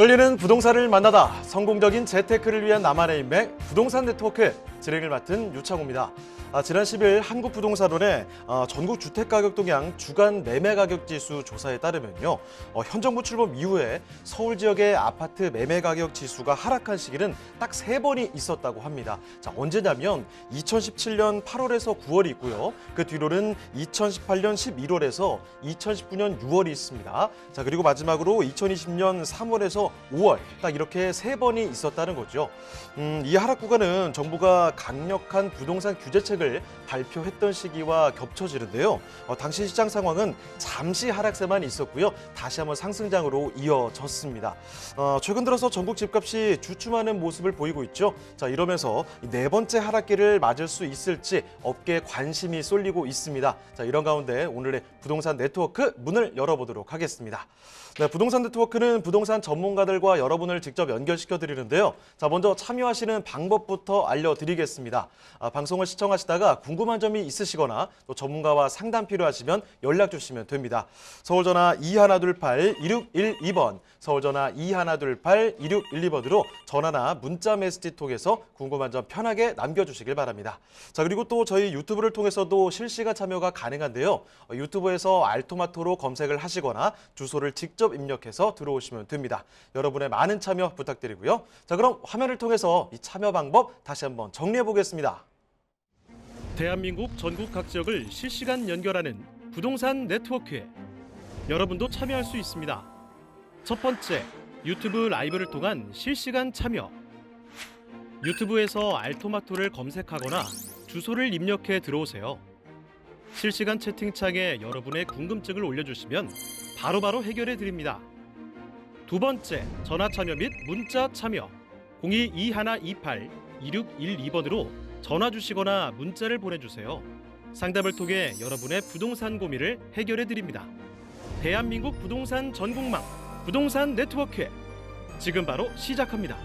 끌리는 부동산을 만나다 성공적인 재테크를 위한 나만의 인맥 부동산 네트워크 진행을 맡은 유창호입니다. 아, 지난 10일 한국부동산원의 아, 어, 전국 주택가격 동향 주간 매매 가격 지수 조사에 따르면요. 어, 현 정부 출범 이후에 서울 지역의 아파트 매매 가격 지수가 하락한 시기는 딱 세 번이 있었다고 합니다. 자, 언제냐면 2017년 8월에서 9월이 있고요. 그 뒤로는 2018년 11월에서 2019년 6월이 있습니다. 자, 그리고 마지막으로 2020년 3월에서 5월 딱 이렇게 세 번이 있었다는 거죠. 음, 이 하락 구간은 정부가 강력한 부동산 규제책 정책을 발표했던 시기와 겹쳐지는데요. 어, 당시 시장 상황은 잠시 하락세만 있었고요. 다시 한번 상승장으로 이어졌습니다. 어, 최근 들어서 전국 집값이 주춤하는 모습을 보이고 있죠. 자 이러면서 네 번째 하락기를 맞을 수 있을지 업계 에 관심이 쏠리고 있습니다. 자 이런 가운데 오늘의 부동산 네트워크 문을 열어보도록 하겠습니다. 네, 부동산 네트워크는 부동산 전문가들과 여러분을 직접 연결시켜 드리는데요. 자, 먼저 참여하시는 방법부터 알려드리겠습니다. 아, 방송을 시청하시다가 궁금한 점이 있으시거나 또 전문가와 상담 필요하시면 연락 주시면 됩니다. 서울전화 2 1 2 8 1 6 1 2번 서울전화 2 1 2 8 1 6 1 2번으로 전화나 문자 메시지 통해서 궁금한 점 편하게 남겨주시길 바랍니다. 자, 그리고 또 저희 유튜브를 통해서도 실시간 참여가 가능한데요. 어, 유튜브에서 알토마토로 검색을 하시거나 주소를 직접 직접 입력해서 들어오시면 됩니다. 여러분의 많은 참여 부탁드리고요. 자 그럼 화면을 통해서 이 참여 방법 다시 한번 정리해 보겠습니다. 대한민국 전국 각 지역을 실시간 연결하는 부동산 네트워크에 여러분도 참여할 수 있습니다. 첫 번째, 유튜브 라이브를 통한 실시간 참여. 유튜브에서 알토마토를 검색하거나 주소를 입력해 들어오세요. 실시간 채팅창에 여러분의 궁금증을 올려주시면 바로바로 해결해 드립니다. 두 번째, 전화 참여 및 문자 참여 02-2128-2612번으로 전화 주시거나 문자를 보내주세요. 상담을 통해 여러분의 부동산 고민을 해결해 드립니다. 대한민국 부동산 전국망 부동산 네트워크회 지금 바로 시작합니다.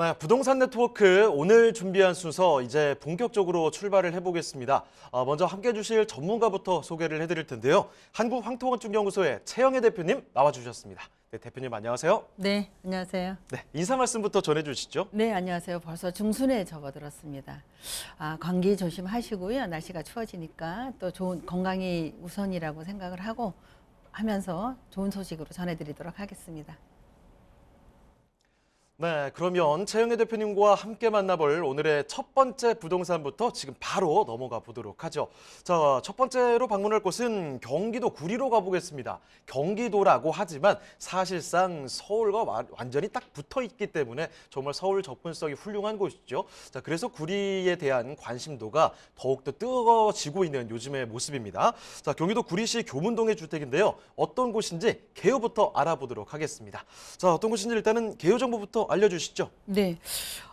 네, 부동산 네트워크 오늘 준비한 순서 이제 본격적으로 출발을 해보겠습니다. 어, 먼저 함께해 주실 전문가부터 소개를 해드릴 텐데요. 한국황토건축연구소의 최영애 대표님 나와주셨습니다. 네, 대표님 안녕하세요. 네, 안녕하세요. 네, 인사 말씀부터 전해주시죠. 네, 안녕하세요. 벌써 중순에 접어들었습니다. 아, 감기 조심하시고요. 날씨가 추워지니까 또 좋은 건강이 우선이라고 생각을 하고 하면서 좋은 소식으로 전해드리도록 하겠습니다. 네, 그러면 최영애 대표님과 함께 만나볼 오늘의 첫 번째 부동산부터 지금 바로 넘어가 보도록 하죠. 자, 첫 번째로 방문할 곳은 경기도 구리로 가보겠습니다. 경기도라고 하지만 사실상 서울과 완전히 딱 붙어 있기 때문에 정말 서울 접근성이 훌륭한 곳이죠. 자, 그래서 구리에 대한 관심도가 더욱더 뜨거워지고 있는 요즘의 모습입니다. 자, 경기도 구리시 교문동의 주택인데요. 어떤 곳인지 개요부터 알아보도록 하겠습니다. 자, 어떤 곳인지 일단은 개요 정보부터 알려주시죠. 네.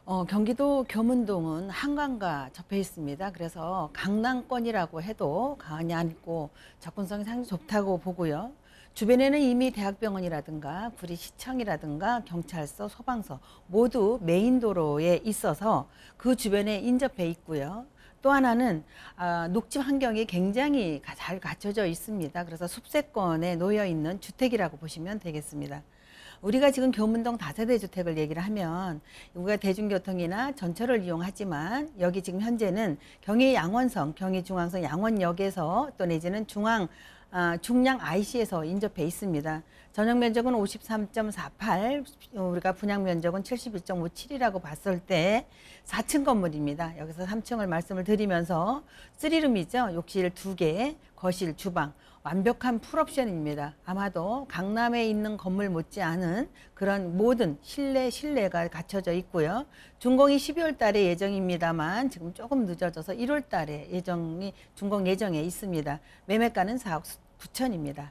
어, 경기도 교문동은 한강과 접해 있습니다. 그래서 강남권이라고 해도 강이 안고 접근성이 상당히 좋다고 보고요. 주변에는 이미 대학병원이라든가 구리시청이라든가 경찰서, 소방서 모두 메인 도로에 있어서 그 주변에 인접해 있고요. 또 하나는 아, 녹지 환경이 굉장히 잘 갖춰져 있습니다. 그래서 숲세권에 놓여 있는 주택이라고 보시면 되겠습니다. 우리가 지금 교문동 다세대 주택을 얘기를 하면 우리가 대중교통이나 전철을 이용하지만 여기 지금 현재는 경의 양원성, 경의 중앙선 양원역에서 또 내지는 중앙 아, 중량 IC에서 인접해 있습니다. 전용 면적은 53.48, 어, 우리가 분양 면적은 71.57이라고 봤을 때 4층 건물입니다. 여기서 3층을 말씀을 드리면서 쓰리룸이죠. 욕실 2개, 거실, 주방, 완벽한 풀옵션입니다. 아마도 강남에 있는 건물 못지않은 그런 모든 실내 실내가 갖춰져 있고요. 준공이 12월 달에 예정입니다만 지금 조금 늦어져서 1월 달에 예정이 준공 예정에 있습니다. 매매가는 4억 9천입니다.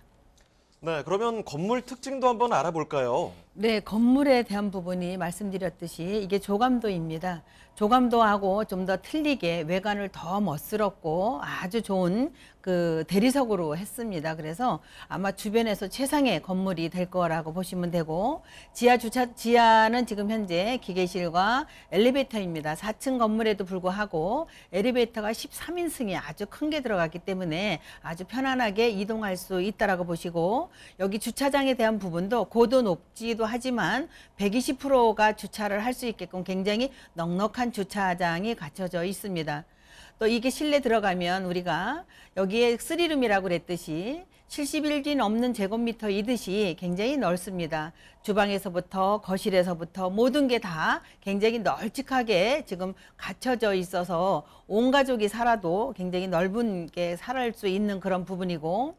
네, 그러면 건물 특징도 한번 알아볼까요? 네, 건물에 대한 부분이 말씀드렸듯이 이게 조감도입니다. 조감도하고 좀 더 틀리게 외관을 더 멋스럽고 아주 좋은 그 대리석으로 했습니다. 그래서 아마 주변에서 최상의 건물이 될 거라고 보시면 되고 지하 주차 지하는 지금 현재 기계실과 엘리베이터입니다. 4층 건물에도 불구하고 엘리베이터가 13인승이 아주 큰 게 들어갔기 때문에 아주 편안하게 이동할 수 있다라고 보시고 여기 주차장에 대한 부분도 고도 높지도 하지만 120%가 주차를 할 수 있게끔 굉장히 넉넉한 주차장이 갖춰져 있습니다. 또 이게 실내 들어가면 우리가 여기에 쓰리룸이라고 그랬듯이 71기 넘는 제곱미터이듯이 굉장히 넓습니다. 주방에서부터 거실에서부터 모든 게 다 굉장히 널찍하게 지금 갖춰져 있어서 온 가족이 살아도 굉장히 넓은 게 살아갈 수 있는 그런 부분이고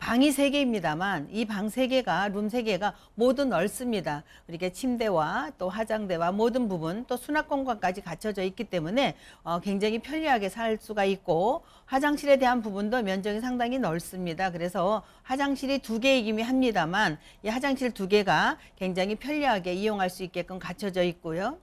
방이 세개입니다만이 방 세개가룸 세개가 모두 넓습니다. 이렇게 그러니까 침대와 또 화장대와 모든 부분 또 수납 공간까지 갖춰져 있기 때문에 어, 굉장히 편리하게 살 수가 있고 화장실에 대한 부분도 면적이 상당히 넓습니다. 그래서 화장실이 두 개이기는 합니다만 이 화장실 두 개가 굉장히 편리하게 이용할 수 있게끔 갖춰져 있고요.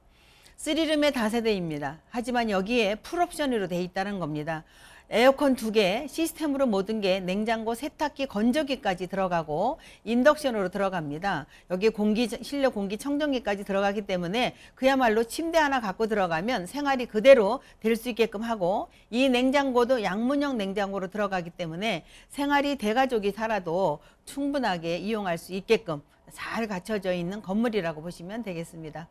쓰리룸의 다세대입니다. 하지만 여기에 풀옵션으로 돼 있다는 겁니다. 에어컨 두 개, 시스템으로 모든 게 냉장고, 세탁기, 건조기까지 들어가고 인덕션으로 들어갑니다. 여기에 공기 실내 공기 청정기까지 들어가기 때문에 그야말로 침대 하나 갖고 들어가면 생활이 그대로 될 수 있게끔 하고 이 냉장고도 양문형 냉장고로 들어가기 때문에 생활이 대가족이 살아도 충분하게 이용할 수 있게끔 잘 갖춰져 있는 건물이라고 보시면 되겠습니다.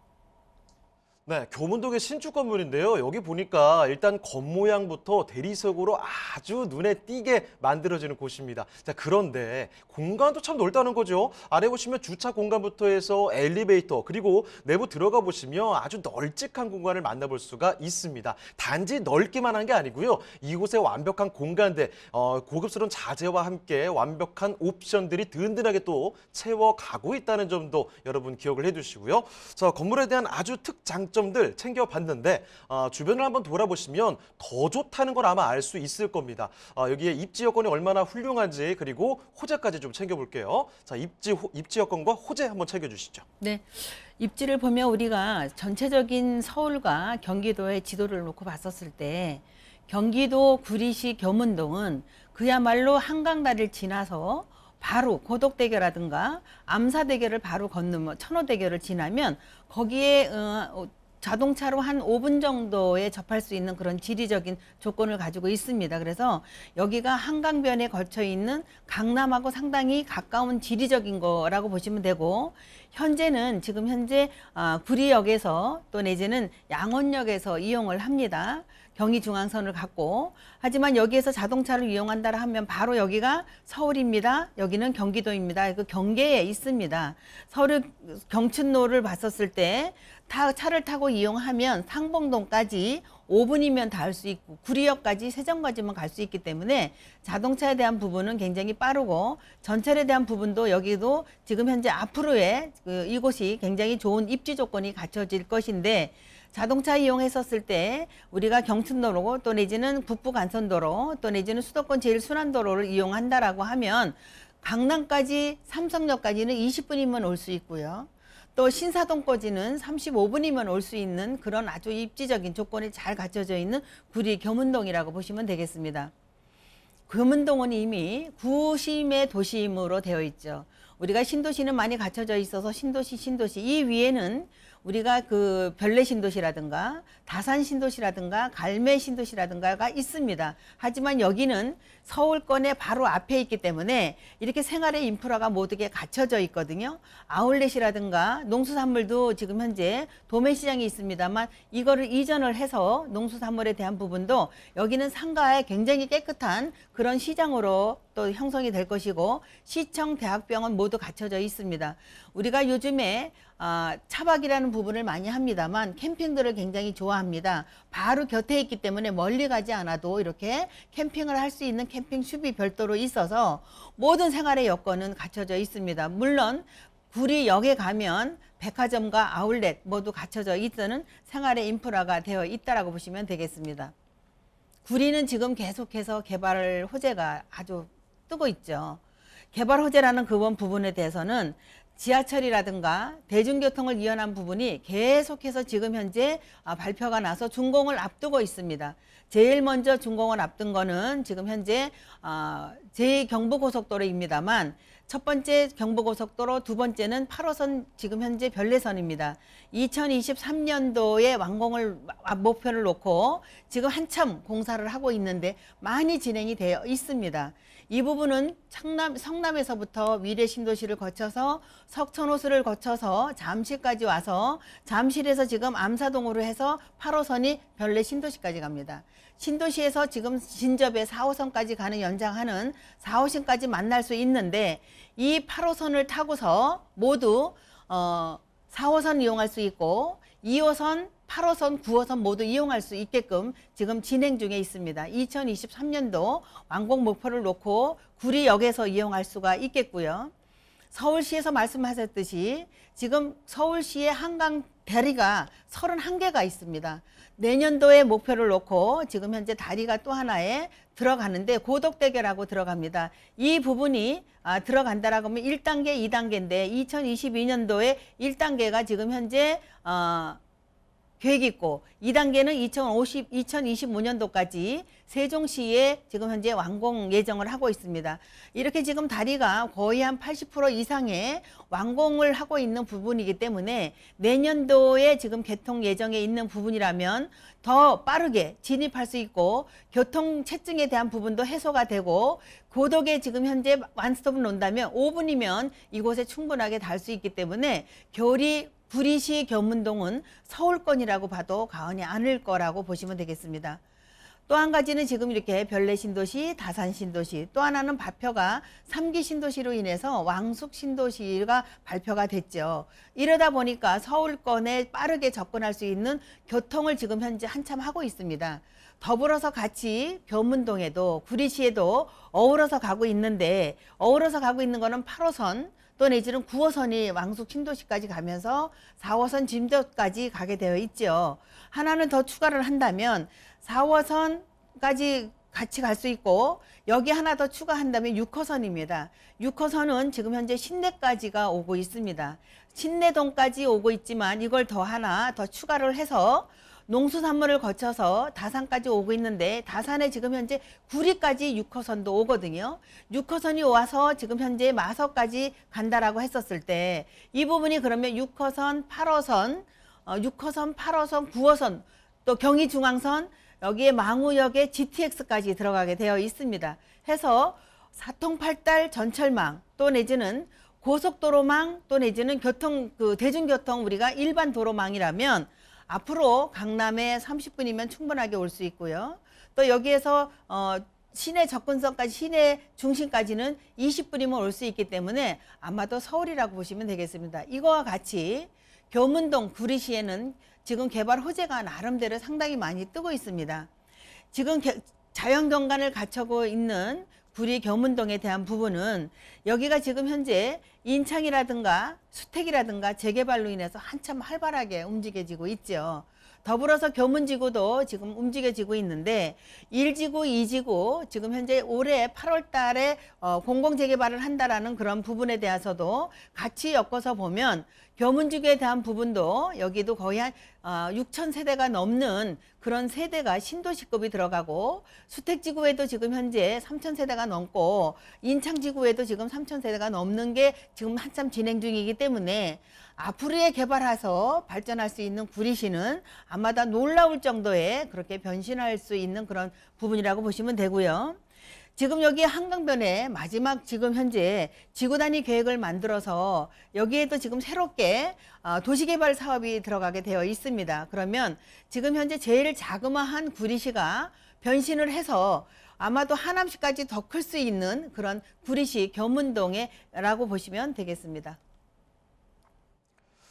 네, 교문동의 신축 건물인데요. 여기 보니까 일단 겉모양부터 대리석으로 아주 눈에 띄게 만들어지는 곳입니다. 자, 그런데 공간도 참 넓다는 거죠. 아래 보시면 주차 공간부터 해서 엘리베이터 그리고 내부 들어가 보시면 아주 널찍한 공간을 만나볼 수가 있습니다. 단지 넓기만 한 게 아니고요. 이곳에 완벽한 공간대, 어, 고급스러운 자재와 함께 완벽한 옵션들이 든든하게 또 채워가고 있다는 점도 여러분 기억을 해주시고요. 자, 건물에 대한 아주 특장 장점들 챙겨봤는데 아, 주변을 한번 돌아보시면 더 좋다는 걸 아마 알 수 있을 겁니다. 아, 여기에 입지 여건이 얼마나 훌륭한지 그리고 호재까지 좀 챙겨볼게요. 자, 입지 호, 입지 여건과 호재 한번 챙겨주시죠. 네. 입지를 보면 우리가 전체적인 서울과 경기도의 지도를 놓고 봤었을 때 경기도 구리시 겸문동은 그야말로 한강다리를 지나서 바로 고덕대교라든가 암사대교를 바로 건너면 뭐 천호대교를 지나면 거기에 어, 어 자동차로 한 5분 정도에 접할 수 있는 그런 지리적인 조건을 가지고 있습니다. 그래서 여기가 한강변에 걸쳐 있는 강남하고 상당히 가까운 지리적인 거라고 보시면 되고 현재는 지금 현재 아, 구리역에서 또 내지는 양원역에서 이용을 합니다. 경의 중앙선을 갖고 하지만 여기에서 자동차를 이용한다 하면 바로 여기가 서울입니다. 여기는 경기도입니다. 그 경계에 있습니다. 서울 경춘로를 봤었을 때 타, 차를 타고 이용하면 상봉동까지 5분이면 닿을 수 있고 구리역까지 세정까지만 갈 수 있기 때문에 자동차에 대한 부분은 굉장히 빠르고 전철에 대한 부분도 여기도 지금 현재 앞으로의 그 이곳이 굉장히 좋은 입지 조건이 갖춰질 것인데 자동차 이용했었을 때 우리가 경춘도로고 또 내지는 북부간선도로 또 내지는 수도권 제일순환도로를 이용한다라고 하면 강남까지 삼성역까지는 20분이면 올 수 있고요. 또 신사동까지는 35분이면 올 수 있는 그런 아주 입지적인 조건이 잘 갖춰져 있는 구리 겸문동이라고 보시면 되겠습니다. 금은동은 이미 구심의 도심으로 되어 있죠. 우리가 신도시는 많이 갖춰져 있어서 신도시, 신도시 이 위에는 우리가 그 별내 신도시라든가 다산 신도시라든가 갈매 신도시라든가가 있습니다. 하지만 여기는 서울권의 바로 앞에 있기 때문에 이렇게 생활의 인프라가 모두게 갖춰져 있거든요. 아울렛이라든가 농수산물도 지금 현재 도매시장이 있습니다만 이거를 이전을 해서 농수산물에 대한 부분도 여기는 상가에 굉장히 깨끗한 그런 시장으로 또 형성이 될 것이고 시청, 대학병원 모두 갖춰져 있습니다. 우리가 요즘에 아, 차박이라는 부분을 많이 합니다만 캠핑들을 굉장히 좋아합니다. 바로 곁에 있기 때문에 멀리 가지 않아도 이렇게 캠핑을 할 수 있는 캠핑 숲이 별도로 있어서 모든 생활의 여건은 갖춰져 있습니다. 물론 구리역에 가면 백화점과 아울렛 모두 갖춰져 있다는 생활의 인프라가 되어 있다고 보시면 되겠습니다. 구리는 지금 계속해서 개발 호재가 아주 뜨고 있죠. 개발 호재라는 그번 부분에 대해서는 지하철이라든가 대중교통을 이어난 부분이 계속해서 지금 현재 아, 발표가 나서 준공을 앞두고 있습니다. 제일 먼저 준공을 앞둔 거는 지금 현재 아, 제2경부고속도로입니다만 첫 번째 경부고속도로, 두 번째는 8호선 지금 현재 별내선입니다. 2023년도에 완공을 목표를 놓고 지금 한참 공사를 하고 있는데 많이 진행이 되어 있습니다. 이 부분은 창남, 성남에서부터 미래 신도시를 거쳐서 석천호수를 거쳐서 잠실까지 와서 잠실에서 지금 암사동으로 해서 8호선이 별내 신도시까지 갑니다. 신도시에서 지금 진접에 4호선까지 가는 연장하는 4호선까지 만날 수 있는데 이 8호선을 타고서 모두 어, 4호선 이용할 수 있고 2호선 8호선, 9호선 모두 이용할 수 있게끔 지금 진행 중에 있습니다. 2023년도 완공 목표를 놓고 구리역에서 이용할 수가 있겠고요. 서울시에서 말씀하셨듯이 지금 서울시의 한강 대리가 31개가 있습니다. 내년도에 목표를 놓고 지금 현재 다리가 또 하나에 들어가는데 고덕대교라고 들어갑니다. 이 부분이 아, 들어간다라고 하면 1단계, 2단계인데 2022년도에 1단계가 지금 현재 어, 계획이 있고 2단계는 2050, 2025년도까지 세종시에 지금 현재 완공 예정을 하고 있습니다. 이렇게 지금 다리가 거의 한 80% 이상의 완공을 하고 있는 부분이기 때문에 내년도에 지금 개통 예정에 있는 부분이라면 더 빠르게 진입할 수 있고 교통 체증에 대한 부분도 해소가 되고 고덕에 지금 현재 완스톱을 논다면 5분이면 이곳에 충분하게 닿을 수 있기 때문에 결이 부리시 교문동은 서울권이라고 봐도 과언이 아닐 거라고 보시면 되겠습니다. 또한 가지는 지금 이렇게 별내 신도시, 다산 신도시, 또 하나는 바표가 삼기 신도시로 인해서 왕숙 신도시가 발표가 됐죠. 이러다 보니까 서울권에 빠르게 접근할 수 있는 교통을 지금 현재 한참 하고 있습니다. 더불어서 같이 교문동에도 구리시에도 어우러서 가고 있는데 어우러서 가고 있는 거는 8호선 또 내지는 9호선이 왕숙 신도시까지 가면서 4호선 짐도까지 가게 되어 있죠. 하나는 더 추가를 한다면 4호선까지 같이 갈 수 있고 여기 하나 더 추가한다면 6호선입니다. 6호선은 지금 현재 신내까지가 오고 있습니다. 신내동까지 오고 있지만 이걸 더 하나 더 추가를 해서 농수산물을 거쳐서 다산까지 오고 있는데 다산에 지금 현재 구리까지 6호선도 오거든요. 6호선이 와서 지금 현재 마석까지 간다라고 했었을 때 이 부분이 그러면 6호선, 8호선, 6호선, 어, 8호선, 9호선 또 경의중앙선 여기에 망우역에 GTX까지 들어가게 되어 있습니다. 해서 사통팔달 전철망 또 내지는 고속도로망 또 내지는 교통 그 대중교통 우리가 일반 도로망이라면 앞으로 강남에 30분이면 충분하게 올 수 있고요. 또 여기에서 어 시내 접근성까지 시내 중심까지는 20분이면 올 수 있기 때문에 아마도 서울이라고 보시면 되겠습니다. 이거와 같이 교문동 구리시에는 지금 개발 호재가 나름대로 상당히 많이 뜨고 있습니다. 지금 자연 경관을 갖추고 있는 구리 교문동에 대한 부분은 여기가 지금 현재 인창이라든가 수택이라든가 재개발로 인해서 한참 활발하게 움직여지고 있죠. 더불어서 교문지구도 지금 움직여지고 있는데 1지구, 2지구 지금 현재 올해 8월 달에 어, 공공재개발을 한다라는 그런 부분에 대해서도 같이 엮어서 보면 교문지구에 대한 부분도 여기도 거의 한 6천 어, 세대가 넘는 그런 세대가 신도시급이 들어가고 수택지구에도 지금 현재 3천 세대가 넘고 인창지구에도 지금 3천 세대가 넘는 게 지금 한참 진행 중이기 때문에 앞으로의 개발해서 발전할 수 있는 구리시는 아마다 놀라울 정도의 그렇게 변신할 수 있는 그런 부분이라고 보시면 되고요. 지금 여기 한강변에 마지막 지금 현재 지구 단위 계획을 만들어서 여기에 도 지금 새롭게 어, 도시개발 사업이 들어가게 되어 있습니다. 그러면 지금 현재 제일 자그마한 구리시가 변신을 해서 아마도 하남시까지 더 클 수 있는 그런 구리시 견문동에라고 보시면 되겠습니다.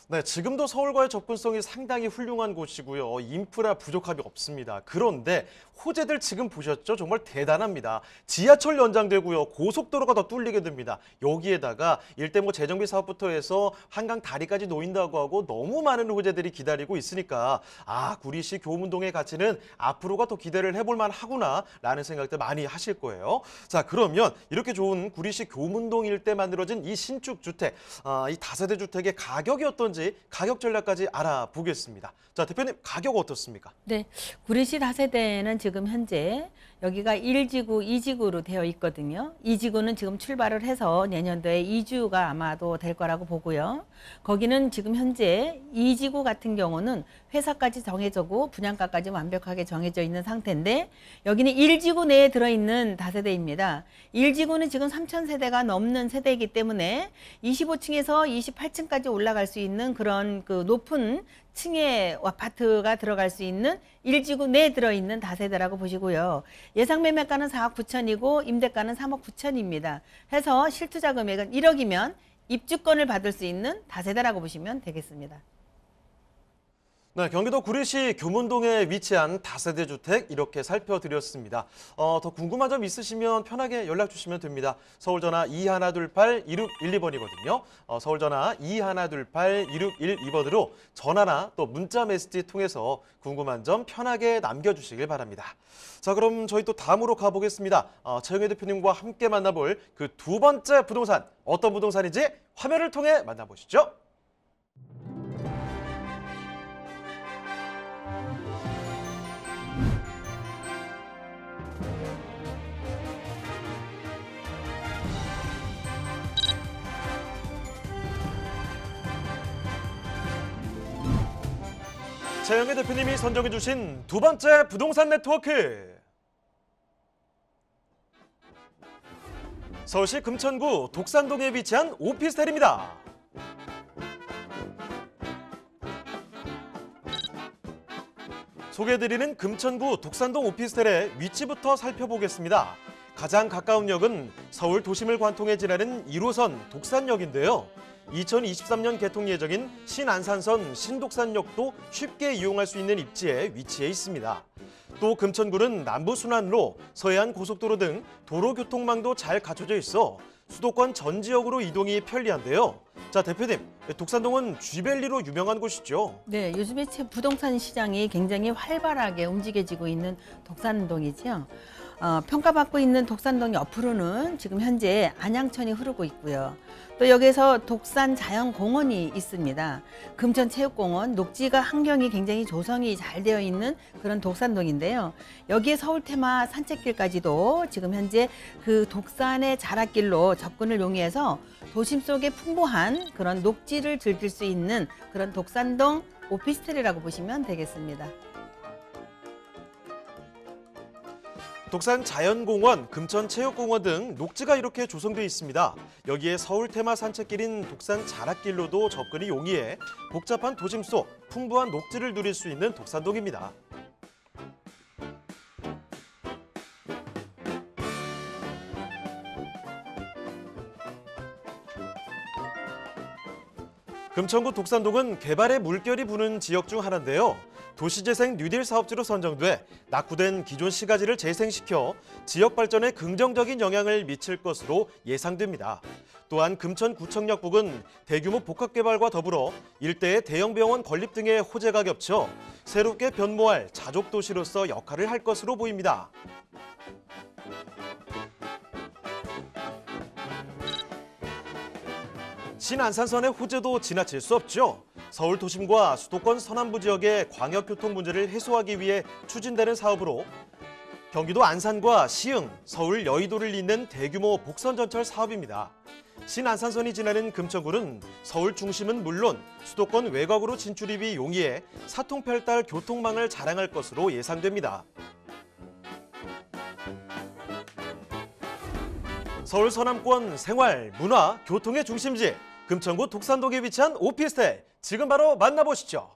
네, 지금도 서울과의 접근성이 상당히 훌륭한 곳이고요. 인프라 부족함이 없습니다. 그런데 호재들 지금 보셨죠? 정말 대단합니다. 지하철 연장되고요. 고속도로가 더 뚫리게 됩니다. 여기에다가 일대 뭐 재정비 사업부터 해서 한강 다리까지 놓인다고 하고 너무 많은 호재들이 기다리고 있으니까 아 구리시 교문동의 가치는 앞으로가 더 기대를 해볼 만하구나라는 생각들 많이 하실 거예요. 자 그러면 이렇게 좋은 구리시 교문동 일대 만들어진 이 신축 주택, 아, 이 다세대 주택의 가격이 어떤지 가격 전략까지 알아보겠습니다. 자 대표님 가격 어떻습니까? 네, 구리시 다세대는 지금 현재 여기가 1지구, 2지구로 되어 있거든요. 2지구는 지금 출발을 해서 내년도에 2주가 아마도 될 거라고 보고요. 거기는 지금 현재 2지구 같은 경우는 회사까지 정해져고 분양가까지 완벽하게 정해져 있는 상태인데 여기는 1지구 내에 들어있는 다세대입니다. 1지구는 지금 3천세대가 넘는 세대이기 때문에 25층에서 28층까지 올라갈 수 있는 그런 그 높은 층의 아파트가 들어갈 수 있는 1지구 내에 들어있는 다세대라고 보시고요. 예상 매매가는 4억 9천이고 임대가는 3억 9천입니다. 해서 실투자 금액은 1억이면 입주권을 받을 수 있는 다세대라고 보시면 되겠습니다. 네, 경기도 구리시 교문동에 위치한 다세대 주택 이렇게 살펴드렸습니다. 어, 더 궁금한 점 있으시면 편하게 연락 주시면 됩니다. 서울 전화 2 1 2 8 1 6 1 2번이거든요 어, 서울 전화 2 1 2 8 1 6 1 2번으로 전화나 또 문자 메시지 통해서 궁금한 점 편하게 남겨주시길 바랍니다. 자, 그럼 저희 또 다음으로 가보겠습니다. 어, 최영애 대표님과 함께 만나볼 그 두 번째 부동산, 어떤 부동산인지 화면을 통해 만나보시죠. 재영애 대표님이 선정해주신 두 번째 부동산 네트워크. 서울시 금천구 독산동에 위치한 오피스텔입니다. 소개해드리는 금천구 독산동 오피스텔의 위치부터 살펴보겠습니다. 가장 가까운 역은 서울 도심을 관통해 지나는 1호선 독산역인데요. 2023년 개통 예정인 신안산선 신독산역도 쉽게 이용할 수 있는 입지에 위치해 있습니다. 또 금천구는 남부순환로, 서해안 고속도로 등 도로교통망도 잘 갖춰져 있어 수도권 전 지역으로 이동이 편리한데요. 자 대표님, 독산동은 쥐벨리로 유명한 곳이죠. 네, 요즘에 부동산 시장이 굉장히 활발하게 움직여지고 있는 독산동이죠 어, 평가받고 있는 독산동 옆으로는 지금 현재 안양천이 흐르고 있고요. 또 여기서 에 독산 자연공원이 있습니다. 금천체육공원, 녹지가 환경이 굉장히 조성이 잘 되어 있는 그런 독산동인데요. 여기에 서울테마 산책길까지도 지금 현재 그 독산의 자락길로 접근을 용이해서 도심 속에 풍부한 그런 녹지를 즐길 수 있는 그런 독산동 오피스텔이라고 보시면 되겠습니다. 독산 자연공원, 금천체육공원 등 녹지가 이렇게 조성되어 있습니다. 여기에 서울 테마 산책길인 독산 자락길로도 접근이 용이해 복잡한 도심 속 풍부한 녹지를 누릴 수 있는 독산동입니다. 금천구 독산동은 개발의 물결이 부는 지역 중 하나인데요. 도시재생 뉴딜 사업지로 선정돼 낙후된 기존 시가지를 재생시켜 지역 발전에 긍정적인 영향을 미칠 것으로 예상됩니다. 또한 금천구청역 북은 대규모 복합개발과 더불어 일대의 대형병원 건립 등의 호재가 겹쳐 새롭게 변모할 자족도시로서 역할을 할 것으로 보입니다. 신안산선의 호재도 지나칠 수 없죠. 서울 도심과 수도권 서남부 지역의 광역교통 문제를 해소하기 위해 추진되는 사업으로 경기도 안산과 시흥, 서울 여의도를 잇는 대규모 복선전철 사업입니다. 신안산선이 지나는 금천구는 서울 중심은 물론 수도권 외곽으로 진출입이 용이해 사통팔달 교통망을 자랑할 것으로 예상됩니다. 서울 서남권 생활, 문화, 교통의 중심지 금천구 독산동에 위치한 오피스텔 지금 바로 만나보시죠.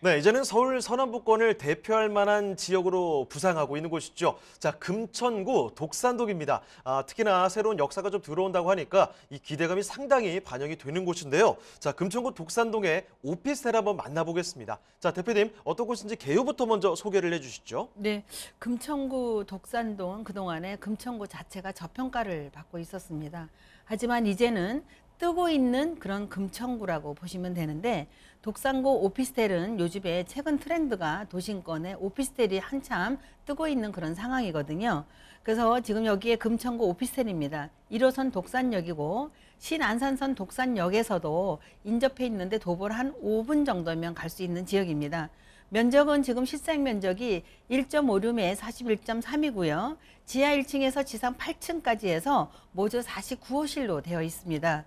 네, 이제는 서울 서남부권을 대표할 만한 지역으로 부상하고 있는 곳이죠. 자, 금천구 독산동입니다. 아, 특히나 새로운 역사가 좀 들어온다고 하니까 이 기대감이 상당히 반영이 되는 곳인데요. 자, 금천구 독산동의 오피스텔 한번 만나보겠습니다. 자, 대표님 어떤 곳인지 개요부터 먼저 소개를 해주시죠. 네, 금천구 독산동 그동안에 금천구 자체가 저평가를 받고 있었습니다. 하지만 이제는 뜨고 있는 그런 금천구라고 보시면 되는데 독산고 오피스텔은 요즘에 최근 트렌드가 도심권에 오피스텔이 한참 뜨고 있는 그런 상황이거든요. 그래서 지금 여기에 금천구 오피스텔입니다. 1호선 독산역이고 신안산선 독산역에서도 인접해 있는데 도보를 한 5분 정도면 갈 수 있는 지역입니다. 면적은 지금 실상 면적이 1.56에 41.3이고요. 지하 1층에서 지상 8층까지 해서 모두 49호실로 되어 있습니다.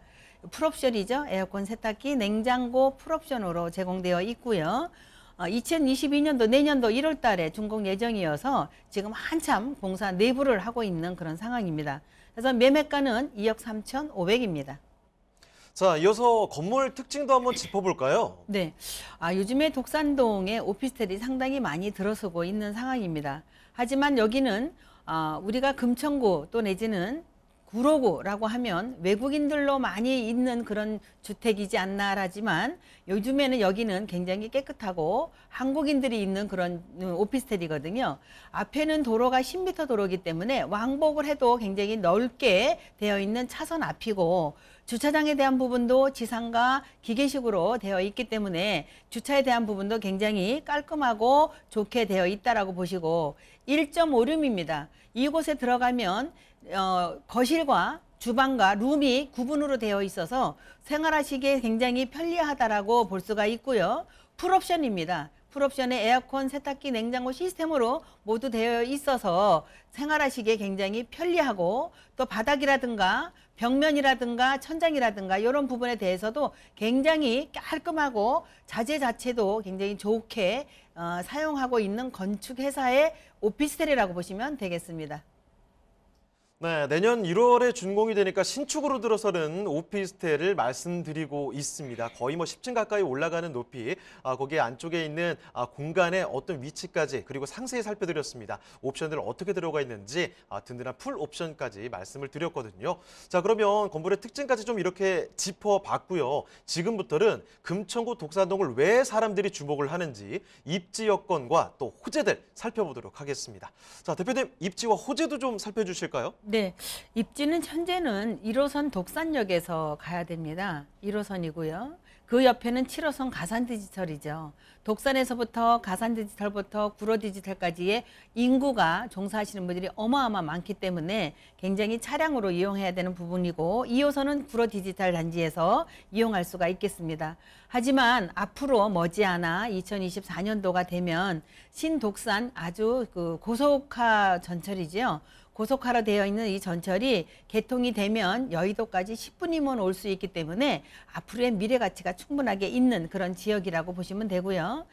풀옵션이죠. 에어컨, 세탁기, 냉장고 풀옵션으로 제공되어 있고요. 2022년도 어, 내년도 1월 달에 준공 예정이어서 지금 한참 공사 내부를 하고 있는 그런 상황입니다. 그래서 매매가는 2억 3천5백입니다 자, 이어서 건물 특징도 한번 짚어볼까요? 네. 아, 요즘에 독산동에 오피스텔이 상당히 많이 들어서고 있는 상황입니다. 하지만 여기는 아, 우리가 금천구 또 내지는 구로구라고 하면 외국인들로 많이 있는 그런 주택이지 않나라지만 요즘에는 여기는 굉장히 깨끗하고 한국인들이 있는 그런 어, 오피스텔이거든요. 앞에는 도로가 10m 도로이기 때문에 왕복을 해도 굉장히 넓게 되어 있는 차선 앞이고 주차장에 대한 부분도 지상과 기계식으로 되어 있기 때문에 주차에 대한 부분도 굉장히 깔끔하고 좋게 되어 있다라고 보시고 1.56입니다. 이곳에 들어가면 어, 거실과 주방과 룸이 구분으로 되어 있어서 생활하시기에 굉장히 편리하다라고 볼 수가 있고요. 풀옵션입니다. 풀옵션에 에어컨, 세탁기, 냉장고 시스템으로 모두 되어 있어서 생활하시기에 굉장히 편리하고 또 바닥이라든가 벽면이라든가 천장이라든가 이런 부분에 대해서도 굉장히 깔끔하고 자재 자체도 굉장히 좋게 어, 사용하고 있는 건축 회사의 오피스텔이라고 보시면 되겠습니다. 네, 내년 1월에 준공이 되니까 신축으로 들어서는 오피스텔을 말씀드리고 있습니다. 거의 뭐 10층 가까이 올라가는 높이, 아, 거기 안쪽에 있는 아, 공간의 어떤 위치까지 그리고 상세히 살펴드렸습니다. 옵션들 어떻게 들어가 있는지 아, 든든한 풀 옵션까지 말씀을 드렸거든요. 자, 그러면 건물의 특징까지 좀 이렇게 짚어봤고요. 지금부터는 금천구 독산동을 왜 사람들이 주목을 하는지 입지 여건과 또 호재들 살펴보도록 하겠습니다. 자, 대표님 입지와 호재도 좀 살펴주실까요? 네. 네, 입지는 현재는 1호선 독산역에서 가야 됩니다. 1호선이고요. 그 옆에는 7호선 가산디지털이죠. 독산에서부터 가산디지털부터 구로디지털까지의 인구가 종사하시는 분들이 어마어마 많기 때문에 굉장히 차량으로 이용해야 되는 부분이고 2호선은 구로디지털 단지에서 이용할 수가 있겠습니다. 하지만 앞으로 머지않아 2024년도가 되면 신독산 아주 그 고속화 전철이지요. 고속화로 되어 있는 이 전철이 개통이 되면 여의도까지 10분이면 올 수 있기 때문에 앞으로의 미래 가치가 충분하게 있는 그런 지역이라고 보시면 되고요.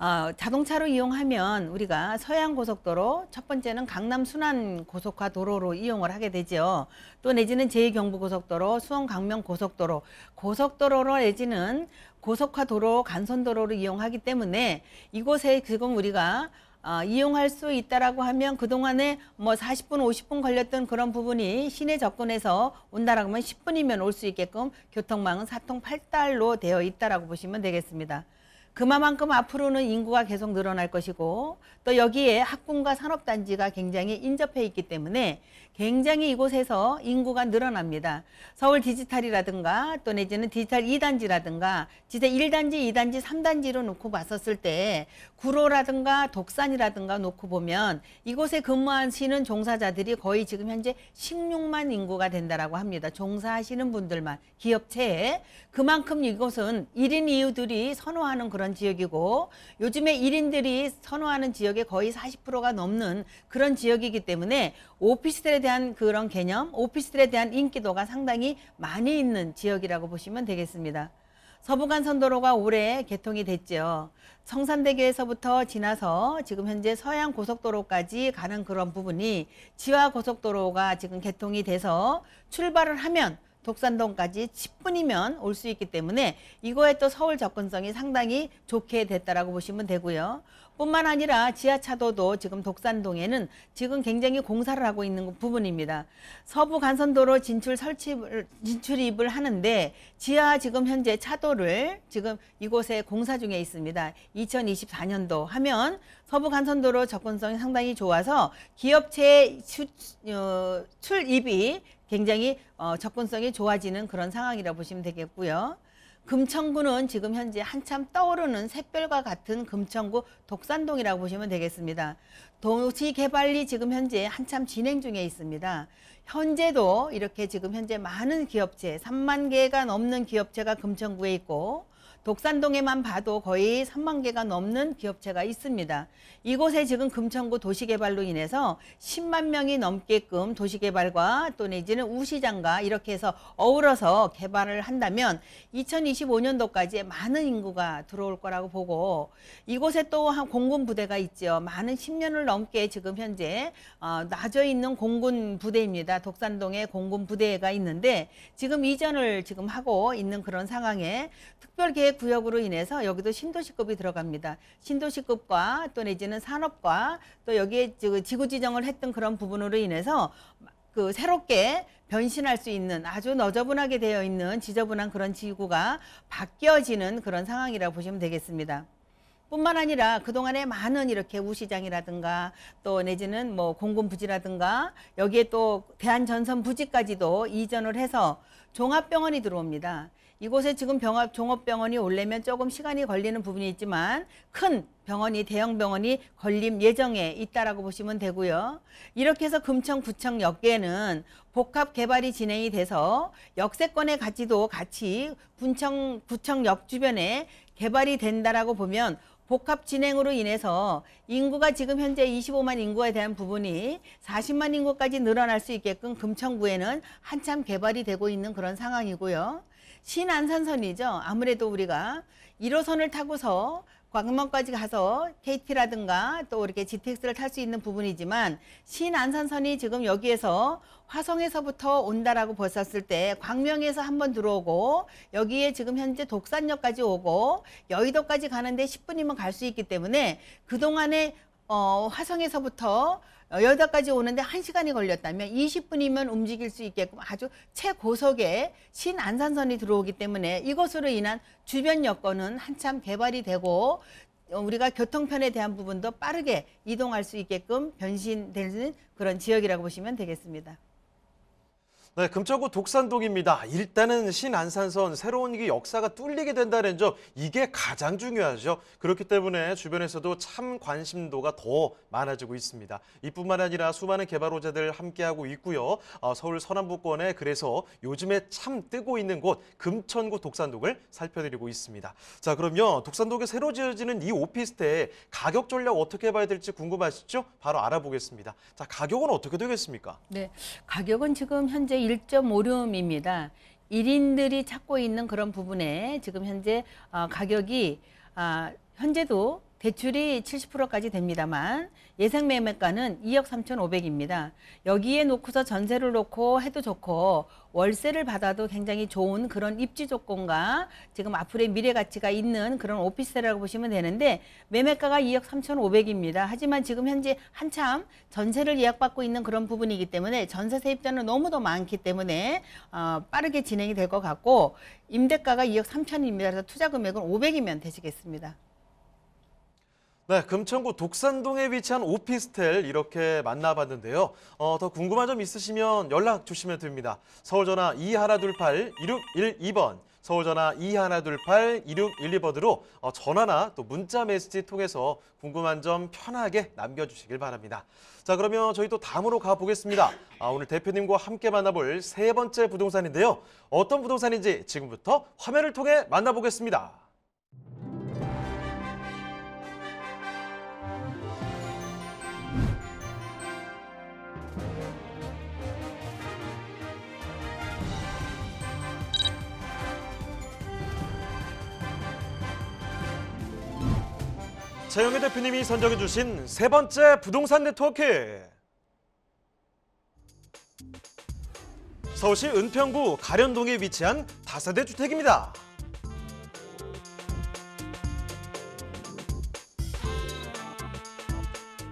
어, 자동차로 이용하면 우리가 서양 고속도로 첫 번째는 강남 순환 고속화 도로로 이용을 하게 되죠. 또 내지는 제2경부고속도로, 수원 강명 고속도로, 고속도로로 내지는 고속화 도로, 간선도로를 이용하기 때문에 이곳에 지금 우리가 어, 이용할 수 있다라고 하면 그동안에 뭐 40분, 50분 걸렸던 그런 부분이 시내 접근해서 온다라고 하면 10분이면 올 수 있게끔 교통망은 사통팔달로 되어 있다라고 보시면 되겠습니다. 그만큼 앞으로는 인구가 계속 늘어날 것이고 또 여기에 학군과 산업단지가 굉장히 인접해 있기 때문에 굉장히 이곳에서 인구가 늘어납니다. 서울 디지털이라든가 또 내지는 디지털 2단지라든가 디 진짜 1단지, 2단지, 3단지로 놓고 봤었을 때 구로라든가 독산이라든가 놓고 보면 이곳에 근무하시는 종사자들이 거의 지금 현재 16만 인구가 된다라고 합니다. 종사하시는 분들만 기업체에 그만큼 이곳은 1인 이유들이 선호하는 그런 많은 지역이고 요즘에 일인들이 선호하는 지역의 거의 40%가 넘는 그런 지역이기 때문에 오피스텔에 대한 그런 개념, 오피스텔에 대한 인기도가 상당히 많이 있는 지역이라고 보시면 되겠습니다. 서부간 선도로가 올해 개통이 됐죠. 청산대교에서부터 지나서 지금 현재 서양 고속도로까지 가는 그런 부분이 지하 고속도로가 지금 개통이 돼서 출발을 하면 독산동까지 10분이면 올 수 있기 때문에 이거에 또 서울 접근성이 상당히 좋게 됐다라고 보시면 되고요. 뿐만 아니라 지하차도도 지금 독산동에는 지금 굉장히 공사를 하고 있는 부분입니다. 서부 간선도로 진출 설치 진출입을 하는데 지하 지금 현재 차도를 지금 이곳에 공사 중에 있습니다. 2024년도 하면 서부 간선도로 접근성이 상당히 좋아서 기업체 어, 출입이 굉장히 어, 접근성이 좋아지는 그런 상황이라고 보시면 되겠고요. 금천구는 지금 현재 한참 떠오르는 샛별과 같은 금천구 독산동이라고 보시면 되겠습니다. 도시개발이 지금 현재 한참 진행 중에 있습니다. 현재도 이렇게 지금 현재 많은 기업체, 3만 개가 넘는 기업체가 금천구에 있고 독산동에만 봐도 거의 3만 개가 넘는 기업체가 있습니다. 이곳에 지금 금천구 도시개발로 인해서 10만 명이 넘게끔 도시개발과 또 내지는 우시장과 이렇게 해서 어우러서 개발을 한다면 2025년도까지 많은 인구가 들어올 거라고 보고 이곳에 또 한 공군 부대가 있죠. 많은 10년을 넘게 지금 현재 어, 낮져 있는 공군 부대입니다. 독산동에 공군 부대가 있는데 지금 이전을 지금 하고 있는 그런 상황에 특별계획 개 구역으로 인해서 여기도 신도시급이 들어갑니다. 신도시급과 또 내지는 산업과 또 여기에 지구 지정을 했던 그런 부분으로 인해서 그 새롭게 변신할 수 있는 아주 너저분하게 되어 있는 지저분한 그런 지구가 바뀌어지는 그런 상황이라고 보시면 되겠습니다. 뿐만 아니라 그동안에 많은 이렇게 우시장이라든가 또 내지는 뭐 공군 부지라든가 여기에 또 대한전선 부지까지도 이전을 해서 종합병원이 들어옵니다. 이곳에 지금 병합 종합병원이 올려면 조금 시간이 걸리는 부분이 있지만 큰 병원이 대형 병원이 건립 예정에 있다라고 보시면 되고요. 이렇게 해서 금천 구청 역계는 복합 개발이 진행이 돼서 역세권의 가치도 같이 군청 구청 역 주변에 개발이 된다라고 보면 복합 진행으로 인해서 인구가 지금 현재 25만 인구에 대한 부분이 40만 인구까지 늘어날 수 있게끔 금천구에는 한참 개발이 되고 있는 그런 상황이고요. 신안산선이죠. 아무래도 우리가 1호선을 타고서 광명까지 가서 KT라든가 또 이렇게 GTX를 탈 수 있는 부분이지만 신안산선이 지금 여기에서 화성에서부터 온다라고 보셨을 때 광명에서 한번 들어오고 여기에 지금 현재 독산역까지 오고 여의도까지 가는데 10분이면 갈 수 있기 때문에 그동안에 어, 화성에서부터 여자까지 오는데 한시간이 걸렸다면 20분이면 움직일 수 있게끔 아주 최고속의 신안산선이 들어오기 때문에 이것으로 인한 주변 여건은 한참 개발이 되고 우리가 교통편에 대한 부분도 빠르게 이동할 수 있게끔 변신되는 그런 지역이라고 보시면 되겠습니다. 네, 금천구 독산동입니다. 일단은 신안산선 새로운 이 역사가 뚫리게 된다는 점 이게 가장 중요하죠. 그렇기 때문에 주변에서도 참 관심도가 더 많아지고 있습니다. 이뿐만 아니라 수많은 개발호자들 함께하고 있고요. 어, 서울 서남부권에 그래서 요즘에 참 뜨고 있는 곳 금천구 독산동을 살펴드리고 있습니다. 자, 그럼요. 독산동에 새로 지어지는 이 오피스텔 가격 전략 어떻게 봐야 될지 궁금하시죠? 바로 알아보겠습니다. 자, 가격은 어떻게 되겠습니까? 네, 가격은 지금 현재 1.5룸입니다. 1인들이 찾고 있는 그런 부분에 지금 현재 어, 가격이 아, 현재도 대출이 70%까지 됩니다만 예상 매매가는 2억 3,500입니다. 여기에 놓고서 전세를 놓고 해도 좋고 월세를 받아도 굉장히 좋은 그런 입지 조건과 지금 앞으로의 미래 가치가 있는 그런 오피스텔이라고 보시면 되는데 매매가가 2억 3,500입니다. 하지만 지금 현재 한참 전세를 예약받고 있는 그런 부분이기 때문에 전세 세입자는 너무도 많기 때문에 어, 빠르게 진행이 될 것 같고 임대가가 2억 3천입니다. 그래서 투자 금액은 500이면 되시겠습니다. 네, 금천구 독산동에 위치한 오피스텔 이렇게 만나봤는데요. 어, 더 궁금한 점 있으시면 연락 주시면 됩니다. 서울전화 2128-2612번, 서울전화 2128-2612번으로 어, 전화나 또 문자 메시지 통해서 궁금한 점 편하게 남겨주시길 바랍니다. 자, 그러면 저희 또 다음으로 가보겠습니다. 아, 오늘 대표님과 함께 만나볼 세 번째 부동산인데요. 어떤 부동산인지 지금부터 화면을 통해 만나보겠습니다. 최영희 대표님이 선정해 주신 세 번째 부동산 네트워크. 서울시 은평구 가련동에 위치한 다세대 주택입니다.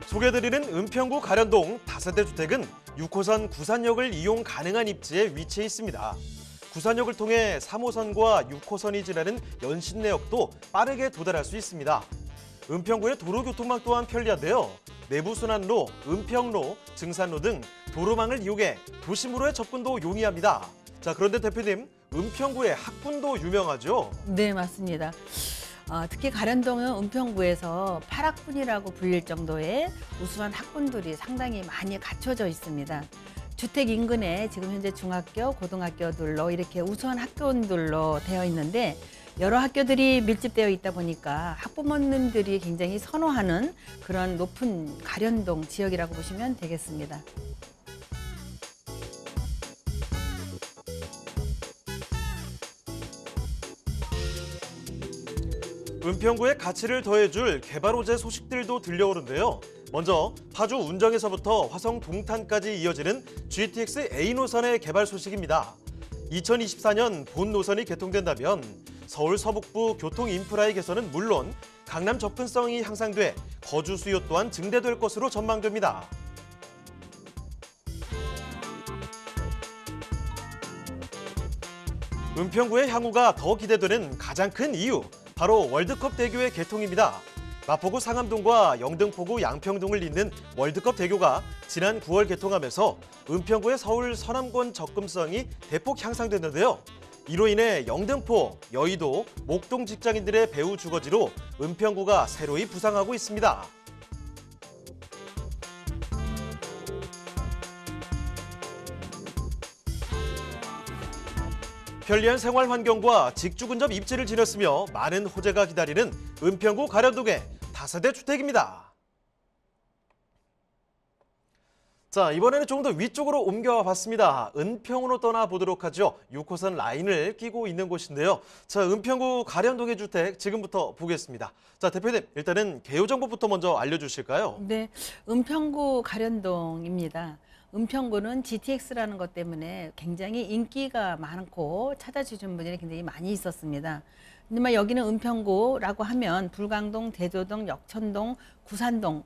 소개해드리는 은평구 가련동 다세대 주택은 6호선 구산역을 이용 가능한 입지에 위치해 있습니다. 구산역을 통해 3호선과 6호선이 지나는 연신내역도 빠르게 도달할 수 있습니다. 은평구의 도로교통망 또한 편리한데요. 내부순환로, 은평로, 증산로 등 도로망을 이용해 도심으로의 접근도 용이합니다. 자 그런데 대표님, 은평구의 학군도 유명하죠? 네, 맞습니다. 어, 특히 가련동은 은평구에서 팔학군이라고 불릴 정도의 우수한 학군들이 상당히 많이 갖춰져 있습니다. 주택 인근에 지금 현재 중학교, 고등학교들로 이렇게 우수한 학군들로 되어 있는데 여러 학교들이 밀집되어 있다 보니까 학부모님들이 굉장히 선호하는 그런 높은 가련동 지역이라고 보시면 되겠습니다. 은평구의 가치를 더해줄 개발호재 소식들도 들려오는데요. 먼저 파주 운정에서부터 화성 동탄까지 이어지는 GTX A 노선의 개발 소식입니다. 2024년 본 노선이 개통된다면 서울 서북부 교통 인프라의 개선은 물론 강남 접근성이 향상돼 거주 수요 또한 증대될 것으로 전망됩니다. 은평구의 향후가 더 기대되는 가장 큰 이유, 바로 월드컵 대교의 개통입니다. 마포구 상암동과 영등포구 양평동을 잇는 월드컵 대교가 지난 9월 개통하면서 은평구의 서울 서남권 접근성이 대폭 향상됐는데요. 이로 인해 영등포, 여의도, 목동 직장인들의 배우 주거지로 은평구가 새로이 부상하고 있습니다. 편리한 생활 환경과 직주근접 입지를 지녔으며 많은 호재가 기다리는 은평구 가려동의 다세대 주택입니다. 자 이번에는 조금 더 위쪽으로 옮겨봤습니다. 은평으로 떠나보도록 하죠. 6호선 라인을 끼고 있는 곳인데요. 자 은평구 가련동의 주택 지금부터 보겠습니다. 자 대표님 일단은 개요 정보부터 먼저 알려주실까요? 네, 은평구 가련동입니다. 은평구는 GTX라는 것 때문에 굉장히 인기가 많고 찾아주신 분들이 굉장히 많이 있었습니다. 근데 막 여기는 은평구라고 하면 불광동, 대조동, 역천동, 구산동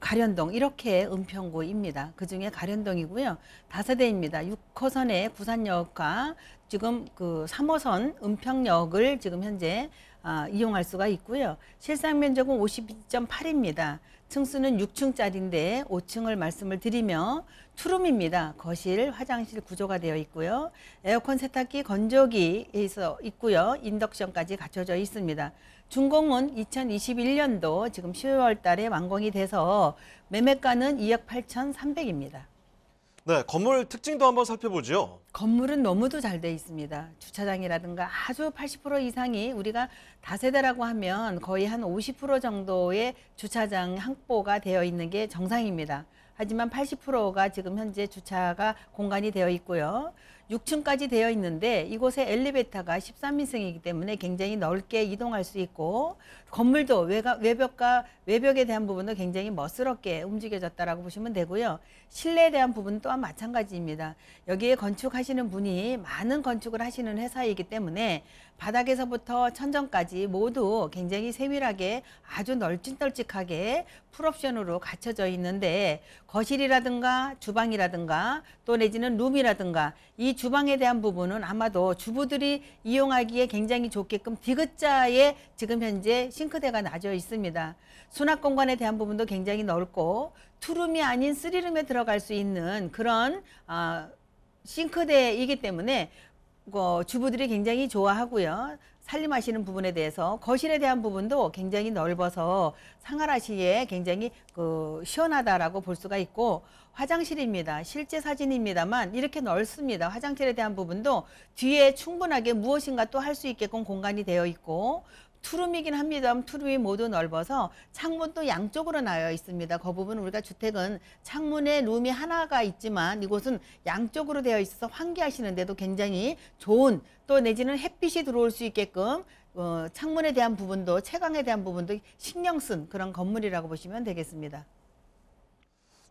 가련동 이렇게 은평구입니다. 그 중에 가련동이고요. 다세대입니다. 6호선의 부산역과 지금 그 3호선 은평역을 지금 현재 아, 이용할 수가 있고요. 실상 면적은 52.8입니다. 층수는 6층짜리인데 5층을 말씀을 드리며 투룸입니다. 거실, 화장실 구조가 되어 있고요. 에어컨 세탁기, 건조기 있어 있고요. 인덕션까지 갖춰져 있습니다. 준공은 2021년도 지금 10월 달에 완공이 돼서 매매가는 2억 8,300입니다. 네, 건물 특징도 한번 살펴보죠. 건물은 너무도 잘 돼 있습니다. 주차장이라든가 아주 80% 이상이 우리가 다세대라고 하면 거의 한 50% 정도의 주차장 확보가 되어 있는 게 정상입니다. 하지만 80%가 지금 현재 주차가 공간이 되어 있고요. 6층까지 되어 있는데 이곳에 엘리베이터가 13인승이기 때문에 굉장히 넓게 이동할 수 있고 건물도 외가, 외벽과 외벽에 대한 부분도 굉장히 멋스럽게 움직여졌다라고 보시면 되고요. 실내에 대한 부분 또한 마찬가지입니다. 여기에 건축하시는 분이 많은 건축을 하시는 회사이기 때문에 바닥에서부터 천정까지 모두 굉장히 세밀하게 아주 널찍널찍하게 풀옵션으로 갖춰져 있는데 거실이라든가 주방이라든가 또 내지는 룸이라든가 이 주방에 대한 부분은 아마도 주부들이 이용하기에 굉장히 좋게끔 디귿자에 지금 현재 싱크대가 나져 있습니다. 수납 공간에 대한 부분도 굉장히 넓고 투룸이 아닌 쓰리룸에 들어갈 수 있는 그런 아, 싱크대이기 때문에 어, 주부들이 굉장히 좋아하고요. 살림하시는 부분에 대해서 거실에 대한 부분도 굉장히 넓어서 상하라시에 굉장히 그 시원하다라고 볼 수가 있고 화장실입니다. 실제 사진입니다만 이렇게 넓습니다. 화장실에 대한 부분도 뒤에 충분하게 무엇인가 또 할 수 있게끔 공간이 되어 있고 투룸이긴 합니다. 만 투룸이 모두 넓어서 창문도 양쪽으로 나여 있습니다. 그 부분 우리가 주택은 창문에 룸이 하나가 있지만 이곳은 양쪽으로 되어 있어서 환기하시는데도 굉장히 좋은 또 내지는 햇빛이 들어올 수 있게끔 어, 창문에 대한 부분도 채광에 대한 부분도 신경 쓴 그런 건물이라고 보시면 되겠습니다.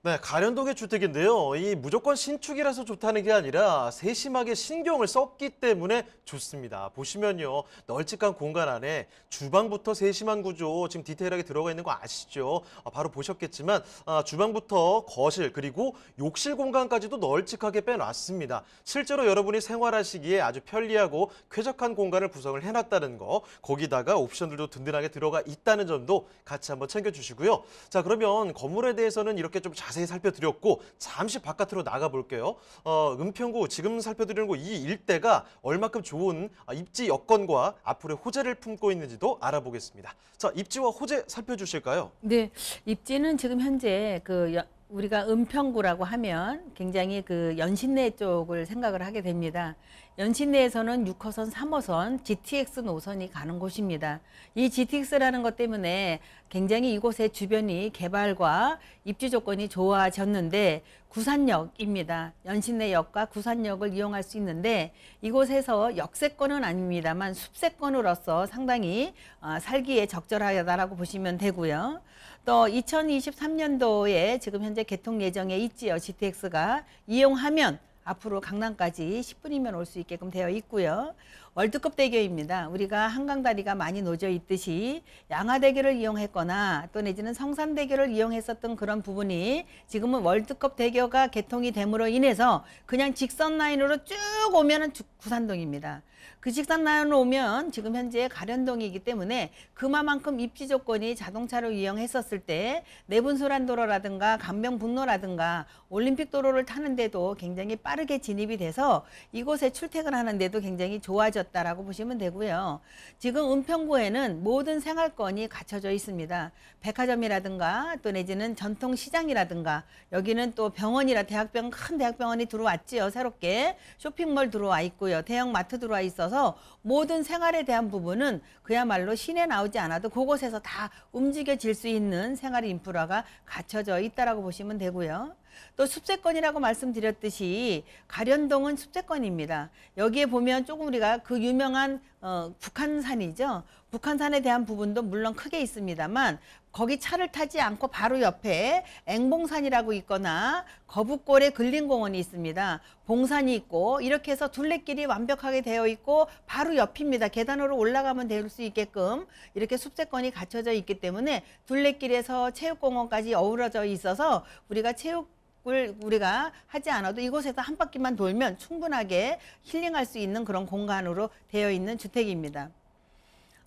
네, 가련동의 주택인데요. 이 무조건 신축이라서 좋다는 게 아니라 세심하게 신경을 썼기 때문에 좋습니다. 보시면요. 널찍한 공간 안에 주방부터 세심한 구조, 지금 디테일하게 들어가 있는 거 아시죠? 아, 바로 보셨겠지만 아, 주방부터 거실 그리고 욕실 공간까지도 널찍하게 빼놨습니다. 실제로 여러분이 생활하시기에 아주 편리하고 쾌적한 공간을 구성을 해놨다는 거 거기다가 옵션들도 든든하게 들어가 있다는 점도 같이 한번 챙겨주시고요. 자, 그러면 건물에 대해서는 이렇게 좀 자세히 자세히 살펴드렸고 잠시 바깥으로 나가볼게요. 어, 은평구 지금 살펴드리는 곳이 일대가 얼마큼 좋은 아, 입지 여건과 앞으로의 호재를 품고 있는지도 알아보겠습니다. 자, 입지와 호재 살펴주실까요? 네, 입지는 지금 현재 그 우리가 은평구라고 하면 굉장히 그 연신내 쪽을 생각을 하게 됩니다. 연신내에서는 6호선, 3호선, GTX 노선이 가는 곳입니다. 이 GTX라는 것 때문에 굉장히 이곳의 주변이 개발과 입주 조건이 좋아졌는데 구산역입니다. 연신내역과 구산역을 이용할 수 있는데 이곳에서 역세권은 아닙니다만 숲세권으로서 상당히 어, 살기에 적절하다라고 보시면 되고요. 또 2023년도에 지금 현재 개통 예정에 있지요. GTX가 이용하면 앞으로 강남까지 10분이면 올 수 있게끔 되어 있고요. 월드컵 대교입니다. 우리가 한강다리가 많이 놓여 있듯이 양화대교를 이용했거나 또 내지는 성산대교를 이용했었던 그런 부분이 지금은 월드컵 대교가 개통이 됨으로 인해서 그냥 직선 라인으로 쭉 오면은 구산동입니다. 그 직산난로 오면 지금 현재 가련동이기 때문에 그만큼 마 입지 조건이 자동차로 이용했었을 때 내분소란도로라든가 강변분노라든가 올림픽도로를 타는데도 굉장히 빠르게 진입이 돼서 이곳에 출퇴근하는데도 굉장히 좋아졌다라고 보시면 되고요. 지금 은평구에는 모든 생활권이 갖춰져 있습니다. 백화점이라든가 또 내지는 전통시장이라든가 여기는 또 병원이라 대학병 큰 대학병원이 들어왔지요. 새롭게 쇼핑몰 들어와 있고요. 대형마트 들어와 있어서 있어서 모든 생활에 대한 부분은 그야말로 시내 나오지 않아도 그곳에서 다 움직여질 수 있는 생활 인프라가 갖춰져 있다라고 보시면 되고요. 또 숲세권이라고 말씀드렸듯이 가련동은 숲세권입니다. 여기에 보면 조금 우리가 그 유명한 어, 북한산이죠. 북한산에 대한 부분도 물론 크게 있습니다만 거기 차를 타지 않고 바로 옆에 앵봉산이라고 있거나 거북골에 근린공원이 있습니다. 봉산이 있고 이렇게 해서 둘레길이 완벽하게 되어 있고 바로 옆입니다. 계단으로 올라가면 될 수 있게끔 이렇게 숲세권이 갖춰져 있기 때문에 둘레길에서 체육공원까지 어우러져 있어서 우리가 체육 을 우리가 하지 않아도 이곳에서 한 바퀴만 돌면 충분하게 힐링할 수 있는 그런 공간으로 되어 있는 주택입니다.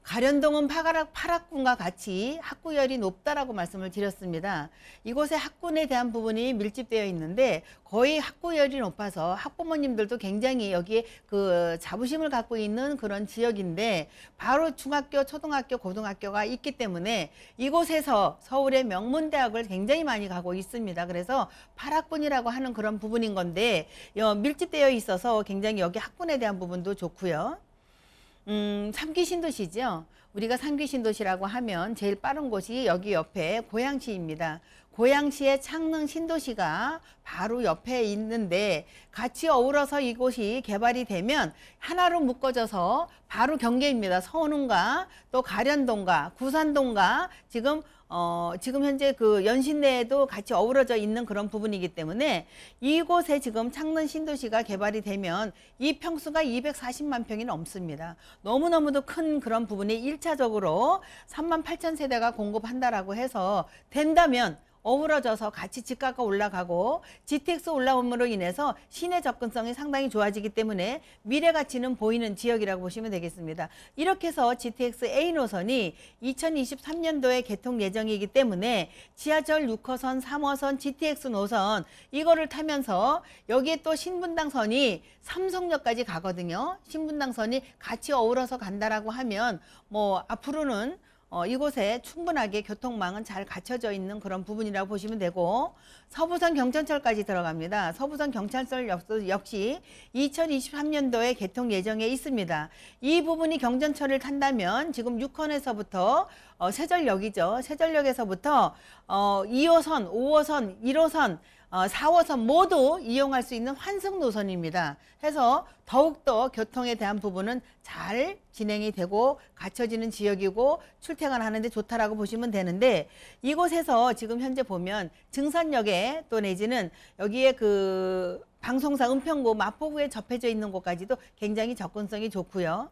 가련동은 파가락 파락군과 같이 학구열이 높다라고 말씀을 드렸습니다. 이곳에 학군에 대한 부분이 밀집되어 있는데 거의 학구열이 높아서 학부모님들도 굉장히 여기에 그 자부심을 갖고 있는 그런 지역인데 바로 중학교, 초등학교, 고등학교가 있기 때문에 이곳에서 서울의 명문대학을 굉장히 많이 가고 있습니다. 그래서 파락군이라고 하는 그런 부분인 건데 어, 밀집되어 있어서 굉장히 여기 학군에 대한 부분도 좋고요. 음, 삼기신도시죠. 우리가 삼기신도시라고 하면 제일 빠른 곳이 여기 옆에 고양시입니다. 고양시의 창릉 신도시가 바로 옆에 있는데 같이 어우러서 이곳이 개발이 되면 하나로 묶어져서 바로 경계입니다. 서운동과 또 가련동과 구산동과 지금 어, 지금 현재 그 연신 내에도 같이 어우러져 있는 그런 부분이기 때문에 이곳에 지금 창릉 신도시가 개발이 되면 이 평수가 240만 평이 넘습니다. 너무너무도 큰 그런 부분이 일차적으로 3만 8천 세대가 공급한다라고 해서 된다면 어우러져서 같이 집값과 올라가고 GTX 올라옴으로 인해서 시내 접근성이 상당히 좋아지기 때문에 미래 가치는 보이는 지역이라고 보시면 되겠습니다. 이렇게 해서 GTX A 노선이 2023년도에 개통 예정이기 때문에 지하철 6호선, 3호선, GTX 노선 이거를 타면서 여기에 또 신분당선이 삼성역까지 가거든요. 신분당선이 같이 어우러서 간다라고 하면 뭐 앞으로는 어, 이곳에 충분하게 교통망은 잘 갖춰져 있는 그런 부분이라고 보시면 되고 서부선 경전철까지 들어갑니다. 서부선 경찰철 역시 2023년도에 개통 예정에 있습니다. 이 부분이 경전철을 탄다면 지금 6컨에서부터 어, 세절역이죠. 세절역에서부터 어, 2호선, 5호선, 1호선 어, 4호선 모두 이용할 수 있는 환승 노선입니다. 해서 더욱더 교통에 대한 부분은 잘 진행이 되고 갖춰지는 지역이고 출퇴근 하는데 좋다라고 보시면 되는데 이곳에서 지금 현재 보면 증산역에 또 내지는 여기에 그 방송사 은평구 마포구에 접해져 있는 곳까지도 굉장히 접근성이 좋고요.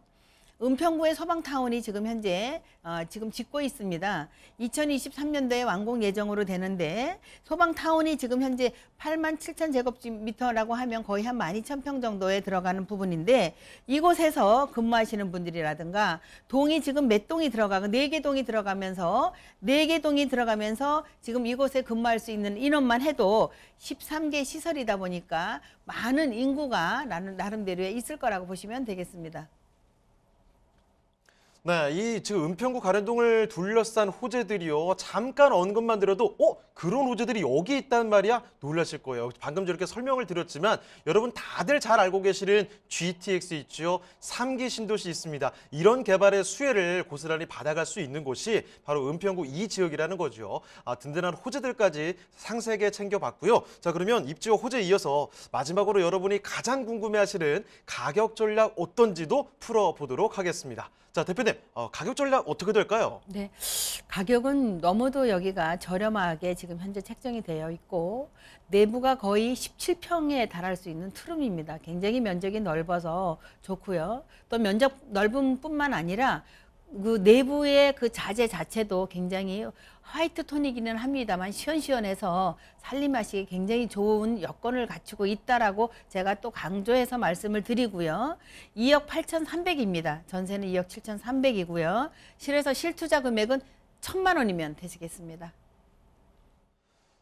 은평구의 소방타운이 지금 현재 어, 지금 짓고 있습니다. 2023년도에 완공 예정으로 되는데 소방타운이 지금 현재 8만 7천 제곱미터라고 하면 거의 한 12,000평 정도에 들어가는 부분인데 이곳에서 근무하시는 분들이라든가 동이 지금 몇 동이 들어가고 4개 동이 들어가면서 4개 동이 들어가면서 지금 이곳에 근무할 수 있는 인원만 해도 13개 시설이다 보니까 많은 인구가 나름대로 있을 거라고 보시면 되겠습니다. 네, 이 지금 은평구 가련동을 둘러싼 호재들이요. 잠깐 언급만 들어도 어? 그런 호재들이 여기 있단 말이야? 놀라실 거예요. 방금 저렇게 설명을 드렸지만 여러분 다들 잘 알고 계시는 GTX 있죠. 3기 신도시 있습니다. 이런 개발의 수혜를 고스란히 받아갈 수 있는 곳이 바로 은평구 이 지역이라는 거죠. 아, 든든한 호재들까지 상세하게 챙겨봤고요. 자, 그러면 입지와 호재 이어서 마지막으로 여러분이 가장 궁금해하시는 가격 전략 어떤지도 풀어보도록 하겠습니다. 자, 대표님, 어, 가격 전략 어떻게 될까요? 네, 가격은 너무도 여기가 저렴하게 지금 현재 책정이 되어 있고 내부가 거의 17평에 달할 수 있는 투룸입니다. 굉장히 면적이 넓어서 좋고요. 또 면적 넓음뿐만 아니라 그 내부의 그 자재 자체도 굉장히 화이트 톤이기는 합니다만 시원시원해서 살림하시기 굉장히 좋은 여건을 갖추고 있다라고 제가 또 강조해서 말씀을 드리고요. 2억 8,300입니다. 전세는 2억 7,300이고요. 실에서 실투자 금액은 천만 원이면 되시겠습니다.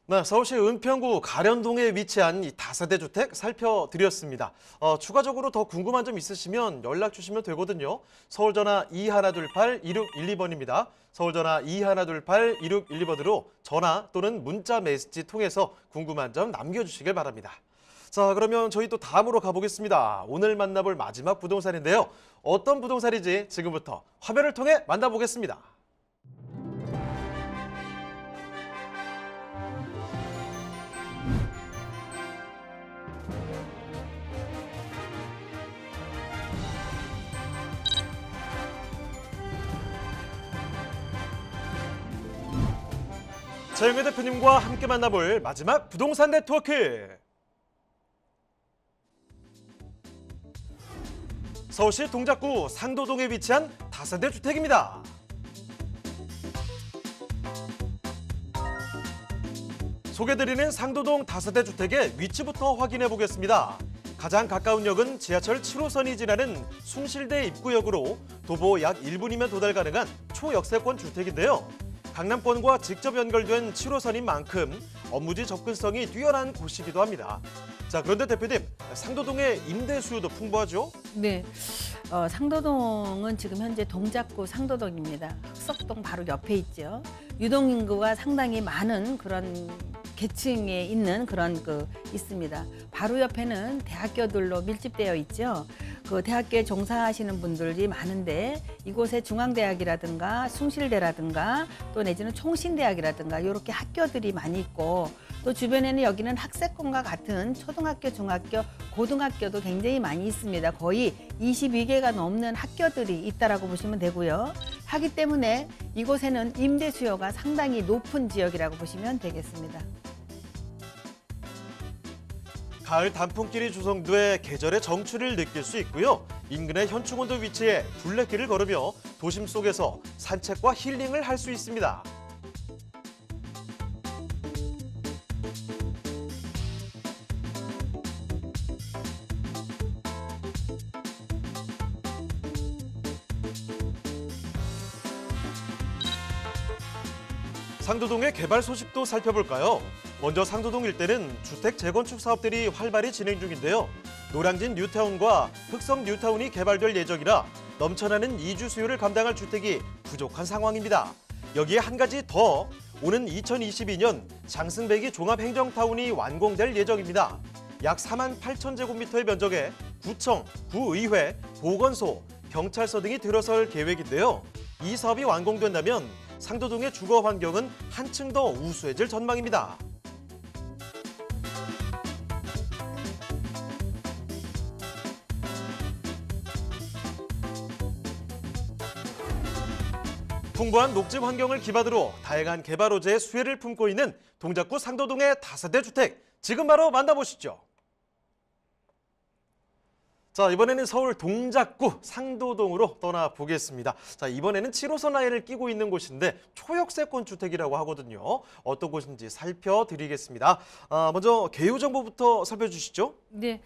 네, 서울시 은평구 가련동에 위치한 이 다세대 주택 살펴드렸습니다. 어, 추가적으로 더 궁금한 점 있으시면 연락 주시면 되거든요. 서울전화 2128-2612번입니다. 서울전화 2128-2612번으로 전화 또는 문자 메시지 통해서 궁금한 점 남겨주시길 바랍니다. 자, 그러면 저희 또 다음으로 가보겠습니다. 오늘 만나볼 마지막 부동산인데요. 어떤 부동산인지 지금부터 화면을 통해 만나보겠습니다. 최영애 대표님과 함께 만나볼 마지막 부동산 네트워크. 서울시 동작구 상도동에 위치한 다세대 주택입니다. 소개드리는 상도동 다세대 주택의 위치부터 확인해 보겠습니다. 가장 가까운 역은 지하철 7호선이 지나는 숭실대 입구역으로 도보 약 1분이면 도달 가능한 초역세권 주택인데요. 강남권과 직접 연결된 7호선인 만큼 업무지 접근성이 뛰어난 곳이기도 합니다. 자 그런데 대표님 상도동의 임대 수요도 풍부하죠? 네, 어, 상도동은 지금 현재 동작구 상도동입니다. 흑석동 바로 옆에 있죠. 유동 인구가 상당히 많은 그런 계층에 있는 그런 그 있습니다. 바로 옆에는 대학교들로 밀집되어 있죠. 그 대학교에 종사하시는 분들이 많은데 이곳에 중앙대학이라든가 숭실대라든가 또 내지는 총신대학이라든가 이렇게 학교들이 많이 있고 또 주변에는 여기는 학세권과 같은 초등학교, 중학교, 고등학교도 굉장히 많이 있습니다. 거의 22개가 넘는 학교들이 있다라고 보시면 되고요. 하기 때문에 이곳에는 임대 수요가 상당히 높은 지역이라고 보시면 되겠습니다. 가을 단풍길이 조성돼 계절의 정취를 느낄 수 있고요. 인근의 현충원도 위치해 둘레길을 걸으며 도심 속에서 산책과 힐링을 할 수 있습니다. 상도동의 개발 소식도 살펴볼까요? 먼저 상도동 일대는 주택 재건축 사업들이 활발히 진행 중인데요. 노량진 뉴타운과 흑섬 뉴타운이 개발될 예정이라 넘쳐나는 이주 수요를 감당할 주택이 부족한 상황입니다. 여기에 한 가지 더 오는 2022년 장승배기 종합행정타운이 완공될 예정입니다. 약 4만 8천 제곱미터의 면적에 구청, 구의회, 보건소, 경찰서 등이 들어설 계획인데요. 이 사업이 완공된다면 상도동의 주거 환경은 한층 더 우수해질 전망입니다. 풍부한 녹지 환경을 기반으로 다양한 개발 호재의 수혜를 품고 있는 동작구 상도동의 다세대 주택 지금 바로 만나보시죠. 자 이번에는 서울 동작구 상도동으로 떠나보겠습니다. 자 이번에는 7호선 아이를 끼고 있는 곳인데 초역세권 주택이라고 하거든요. 어떤 곳인지 살펴드리겠습니다. 아, 먼저 개요 정보부터 살펴주시죠. 네,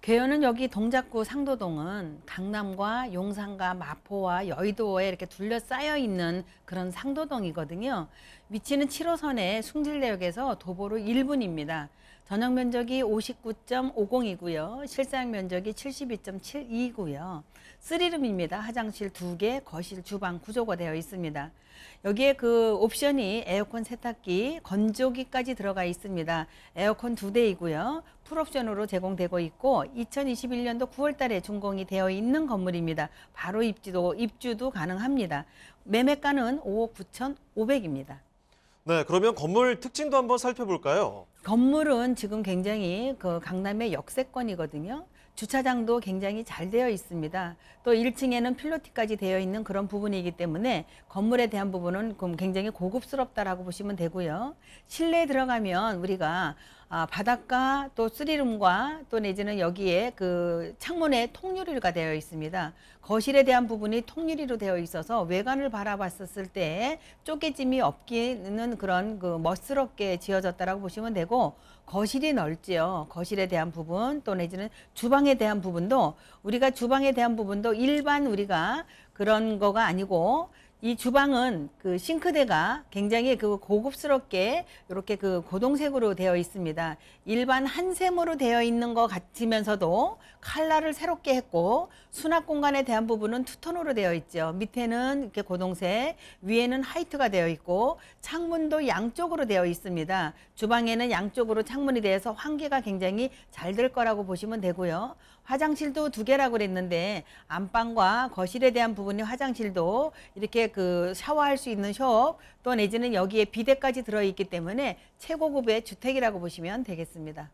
개요는 여기 동작구 상도동은 강남과 용산과 마포와 여의도에 이렇게 둘러싸여 있는 그런 상도동이거든요. 위치는 7호선의 숭실내역에서 도보로 1분입니다. 전용 면적이 59.50이고요. 실사용 면적이 72.72고요. 이 쓰리룸입니다. 화장실 2개, 거실, 주방 구조가 되어 있습니다. 여기에 그 옵션이 에어컨 세탁기, 건조기까지 들어가 있습니다. 에어컨 2대이고요. 풀옵션으로 제공되고 있고 2021년도 9월 달에 준공이 되어 있는 건물입니다. 바로 입지도, 입주도 가능합니다. 매매가는 5억 9,500입니다. 네, 그러면 건물 특징도 한번 살펴볼까요? 건물은 지금 굉장히 그 강남의 역세권이거든요. 주차장도 굉장히 잘 되어 있습니다. 또 1층에는 필로티까지 되어 있는 그런 부분이기 때문에 건물에 대한 부분은 굉장히 고급스럽다라고 보시면 되고요. 실내에 들어가면 우리가 아, 바닷가 또 쓰리룸과 또 내지는 여기에 그 창문에 통유리가 되어 있습니다. 거실에 대한 부분이 통유리로 되어 있어서 외관을 바라봤었을 때 쪼개짐이 없기는 그런 그 멋스럽게 지어졌다라고 보시면 되고 거실이 넓지요. 거실에 대한 부분 또 내지는 주방에 대한 부분도 우리가 주방에 대한 부분도 일반 우리가 그런 거가 아니고 이 주방은 그 싱크대가 굉장히 그 고급스럽게 이렇게 그 고동색으로 되어 있습니다. 일반 한샘으로 되어 있는 것 같으면서도 칼라를 새롭게 했고 수납 공간에 대한 부분은 투톤으로 되어 있죠. 밑에는 이렇게 고동색, 위에는 화이트가 되어 있고 창문도 양쪽으로 되어 있습니다. 주방에는 양쪽으로 창문이 되어서 환기가 굉장히 잘 될 거라고 보시면 되고요. 화장실도 두 개라고 그랬는데 안방과 거실에 대한 부분이 화장실도 이렇게 그 샤워할 수 있는 숍또 내지는 여기에 비데까지 들어있기 때문에 최고급의 주택이라고 보시면 되겠습니다.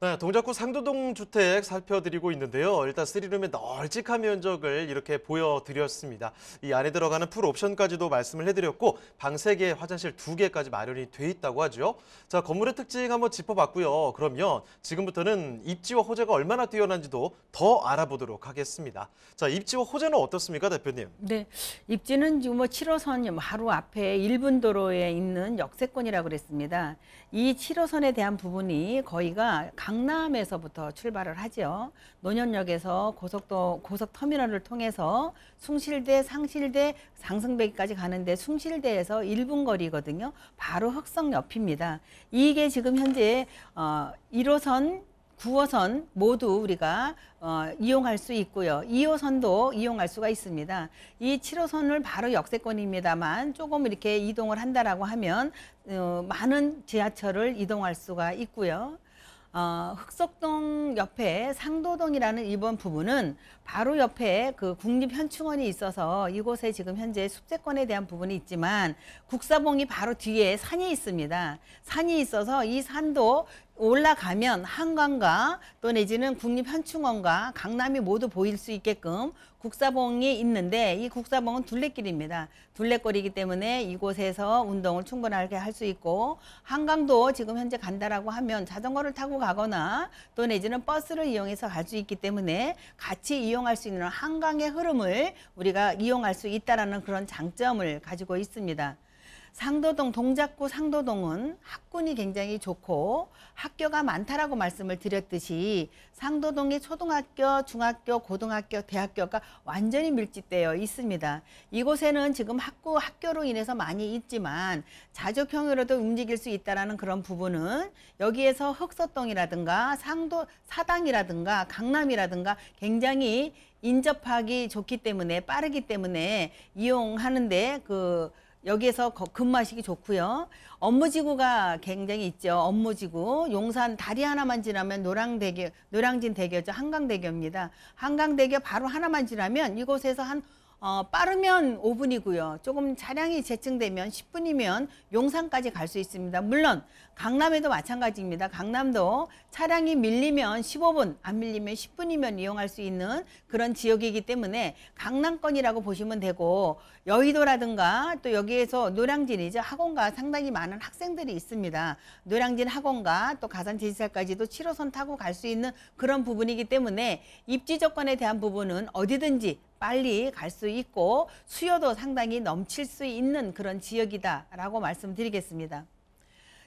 네, 동작구 상도동 주택 살펴드리고 있는데요. 일단 3룸의 널찍한 면적을 이렇게 보여드렸습니다. 이 안에 들어가는 풀 옵션까지도 말씀을 해드렸고 방 3개, 화장실 2개까지 마련이 돼 있다고 하죠. 자, 건물의 특징 한번 짚어봤고요. 그러면 지금부터는 입지와 호재가 얼마나 뛰어난지도 더 알아보도록 하겠습니다. 자, 입지와 호재는 어떻습니까, 대표님? 네, 입지는 지금 뭐 7호선 하루 앞에 1분 도로에 있는 역세권이라고 그랬습니다. 이 7호선에 대한 부분이 거의가 강남에서부터 출발을 하죠. 논현역에서 고속도 고속 터미널을 통해서 숭실대, 상실대, 상승배기까지 가는데 숭실대에서 1분 거리거든요. 바로 흑성 옆입니다. 이게 지금 현재 어 1호선 9호선 모두 우리가 어, 이용할 수 있고요. 2호선도 이용할 수가 있습니다. 이 7호선을 바로 역세권입니다만 조금 이렇게 이동을 한다라고 하면 어, 많은 지하철을 이동할 수가 있고요. 어, 흑석동 옆에 상도동이라는 이번 부분은 바로 옆에 그 국립현충원이 있어서 이곳에 지금 현재 숙제권에 대한 부분이 있지만 국사봉이 바로 뒤에 산이 있습니다. 산이 있어서 이 산도 올라가면 한강과 또 내지는 국립현충원과 강남이 모두 보일 수 있게끔 국사봉이 있는데 이 국사봉은 둘레길입니다. 둘레거리이기 때문에 이곳에서 운동을 충분하게 할 수 있고 한강도 지금 현재 간다라고 하면 자전거를 타고 가거나 또 내지는 버스를 이용해서 갈 수 있기 때문에 같이 이용할 수 있는 한강의 흐름을 우리가 이용할 수 있다라는 그런 장점을 가지고 있습니다. 상도동 동작구 상도동은 학군이 굉장히 좋고 학교가 많다라고 말씀을 드렸듯이 상도동의 초등학교, 중학교, 고등학교, 대학교가 완전히 밀집되어 있습니다. 이곳에는 지금 학구 학교로 인해서 많이 있지만 자족형으로도 움직일 수 있다라는 그런 부분은 여기에서 흑서동이라든가 상도 사당이라든가 강남이라든가 굉장히 인접하기 좋기 때문에 빠르기 때문에 이용하는데 그 여기에서 근무하시기 좋고요. 업무지구가 굉장히 있죠. 업무지구. 용산 다리 하나만 지나면 노랑대교, 노량진 대교죠. 한강대교입니다. 한강대교 바로 하나만 지나면 이곳에서 한 어, 빠르면 5분이고요. 조금 차량이 재증되면 10분이면 용산까지 갈 수 있습니다. 물론 강남에도 마찬가지입니다. 강남도 차량이 밀리면 15분, 안 밀리면 10분이면 이용할 수 있는 그런 지역이기 때문에 강남권이라고 보시면 되고 여의도라든가 또 여기에서 노량진이죠. 학원과 상당히 많은 학생들이 있습니다. 노량진 학원과 또가산제지사까지도 7호선 타고 갈 수 있는 그런 부분이기 때문에 입지 조건에 대한 부분은 어디든지 빨리 갈 수 있고 수요도 상당히 넘칠 수 있는 그런 지역이다라고 말씀드리겠습니다.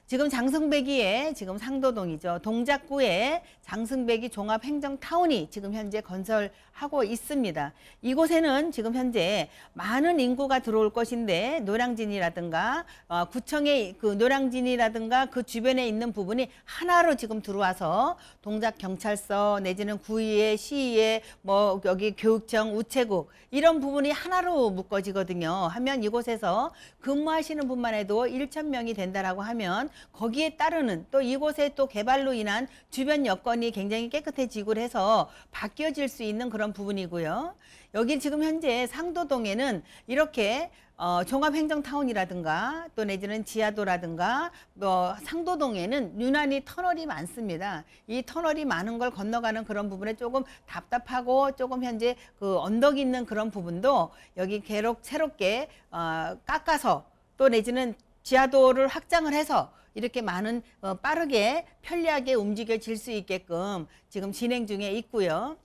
지금 장승배기에 지금 상도동이죠. 동작구에 장승배기 종합행정타운이 지금 현재 건설하고 있습니다. 이곳에는 지금 현재 많은 인구가 들어올 것인데 노량진이라든가 어, 구청의 그 노량진이라든가 그 주변에 있는 부분이 하나로 지금 들어와서 동작경찰서 내지는 구의회, 시의회, 뭐 여기 교육청, 우체국 이런 부분이 하나로 묶어지거든요. 하면 이곳에서 근무하시는 분만 해도 1천 명이 된다라고 하면 거기에 따르는 또 이곳의 또 개발로 인한 주변 여건이 굉장히 깨끗해지고 해서 바뀌어질 수 있는 그런 부분이고요. 여기 지금 현재 상도동에는 이렇게 어, 종합행정타운이라든가 또 내지는 지하도라든가 또 뭐 상도동에는 유난히 터널이 많습니다. 이 터널이 많은 걸 건너가는 그런 부분에 조금 답답하고 조금 현재 그 언덕 있는 그런 부분도 여기 괴롭, 새롭게 어, 깎아서 또 내지는 지하도를 확장을 해서 이렇게 많은 어, 빠르게 편리하게 움직여질 수 있게끔 지금 진행 중에 있고요.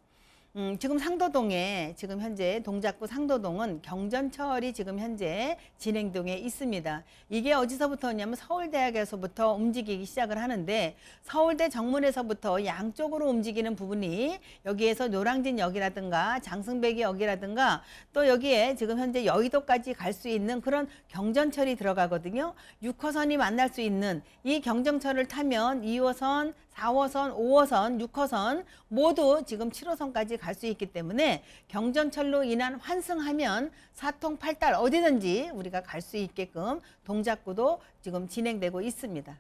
음, 지금 상도동에 지금 현재 동작구 상도동은 경전철이 지금 현재 진행 중에 있습니다. 이게 어디서부터냐면 서울대학에서부터 움직이기 시작을 하는데 서울대 정문에서부터 양쪽으로 움직이는 부분이 여기에서 노량진역이라든가 장승배기역이라든가 또 여기에 지금 현재 여의도까지 갈 수 있는 그런 경전철이 들어가거든요. 6호선이 만날 수 있는 이 경전철을 타면 2호선, 4호선, 5호선, 6호선 모두 지금 7호선까지 갈수 있기 때문에 경전철로 인한 환승하면 사통 팔달 어디든지 우리가 갈 수 있게끔 동작구도 지금 진행되고 있습니다.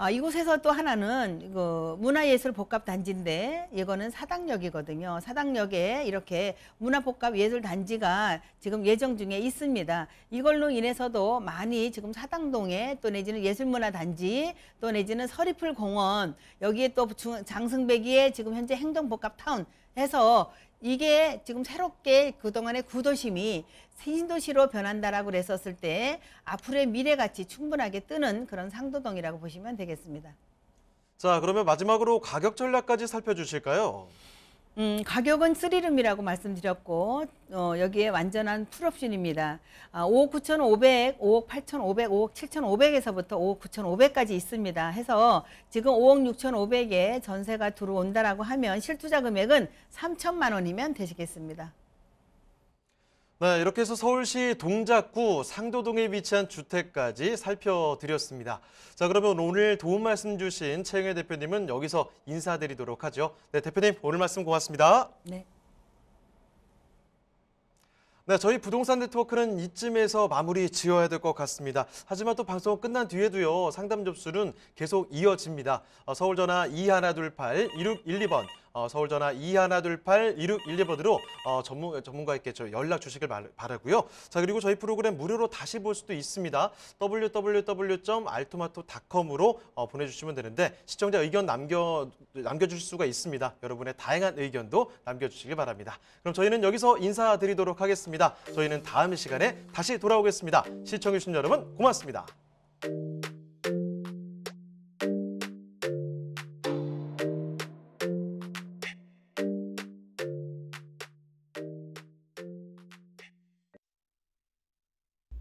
아, 이곳에서 또 하나는 그 문화예술 복합단지인데 이거는 사당역이거든요. 사당역에 이렇게 문화복합예술단지가 지금 예정 중에 있습니다. 이걸로 인해서도 많이 지금 사당동에 또 내지는 예술문화단지 또 내지는 서리풀공원 여기에 또 장승배기에 지금 현재 행정복합타운 해서 이게 지금 새롭게 그동안의 구도심이 신도시로 변한다라고 그랬었을 때 앞으로의 미래같이 충분하게 뜨는 그런 상도동이라고 보시면 되겠습니다. 자, 그러면 마지막으로 가격 전략까지 살펴주실까요? 음, 가격은 쓰리룸이라고 말씀드렸고 어, 여기에 완전한 풀옵션입니다. 아, 5억 9,500, 5억 8,500, 5억 7,500에서부터 5억 9,500까지 있습니다. 해서 지금 5억 6,500에 전세가 들어온다라고 하면 실투자 금액은 3천만 원이면 되시겠습니다. 네, 이렇게 해서 서울시 동작구 상도동에 위치한 주택까지 살펴드렸습니다. 자, 그러면 오늘 도움 말씀 주신 최영애 대표님은 여기서 인사드리도록 하죠. 네, 대표님 오늘 말씀 고맙습니다. 네. 네, 저희 부동산 네트워크는 이쯤에서 마무리 지어야 될 것 같습니다. 하지만 또 방송 끝난 뒤에도요, 상담 접수는 계속 이어집니다. 어, 서울전화 2128-2612번, 어, 서울 전화 2128 1612번으로 어, 전문, 전문가에게 저 연락 주시길 바라고요. 자 그리고 저희 프로그램 무료로 다시 볼 수도 있습니다. www.altomato.com으로 어, 보내주시면 되는데 시청자 의견 남겨, 남겨 주실 수가 있습니다. 여러분의 다양한 의견도 남겨주시길 바랍니다. 그럼 저희는 여기서 인사드리도록 하겠습니다. 저희는 다음 시간에 다시 돌아오겠습니다. 시청해주신 여러분 고맙습니다.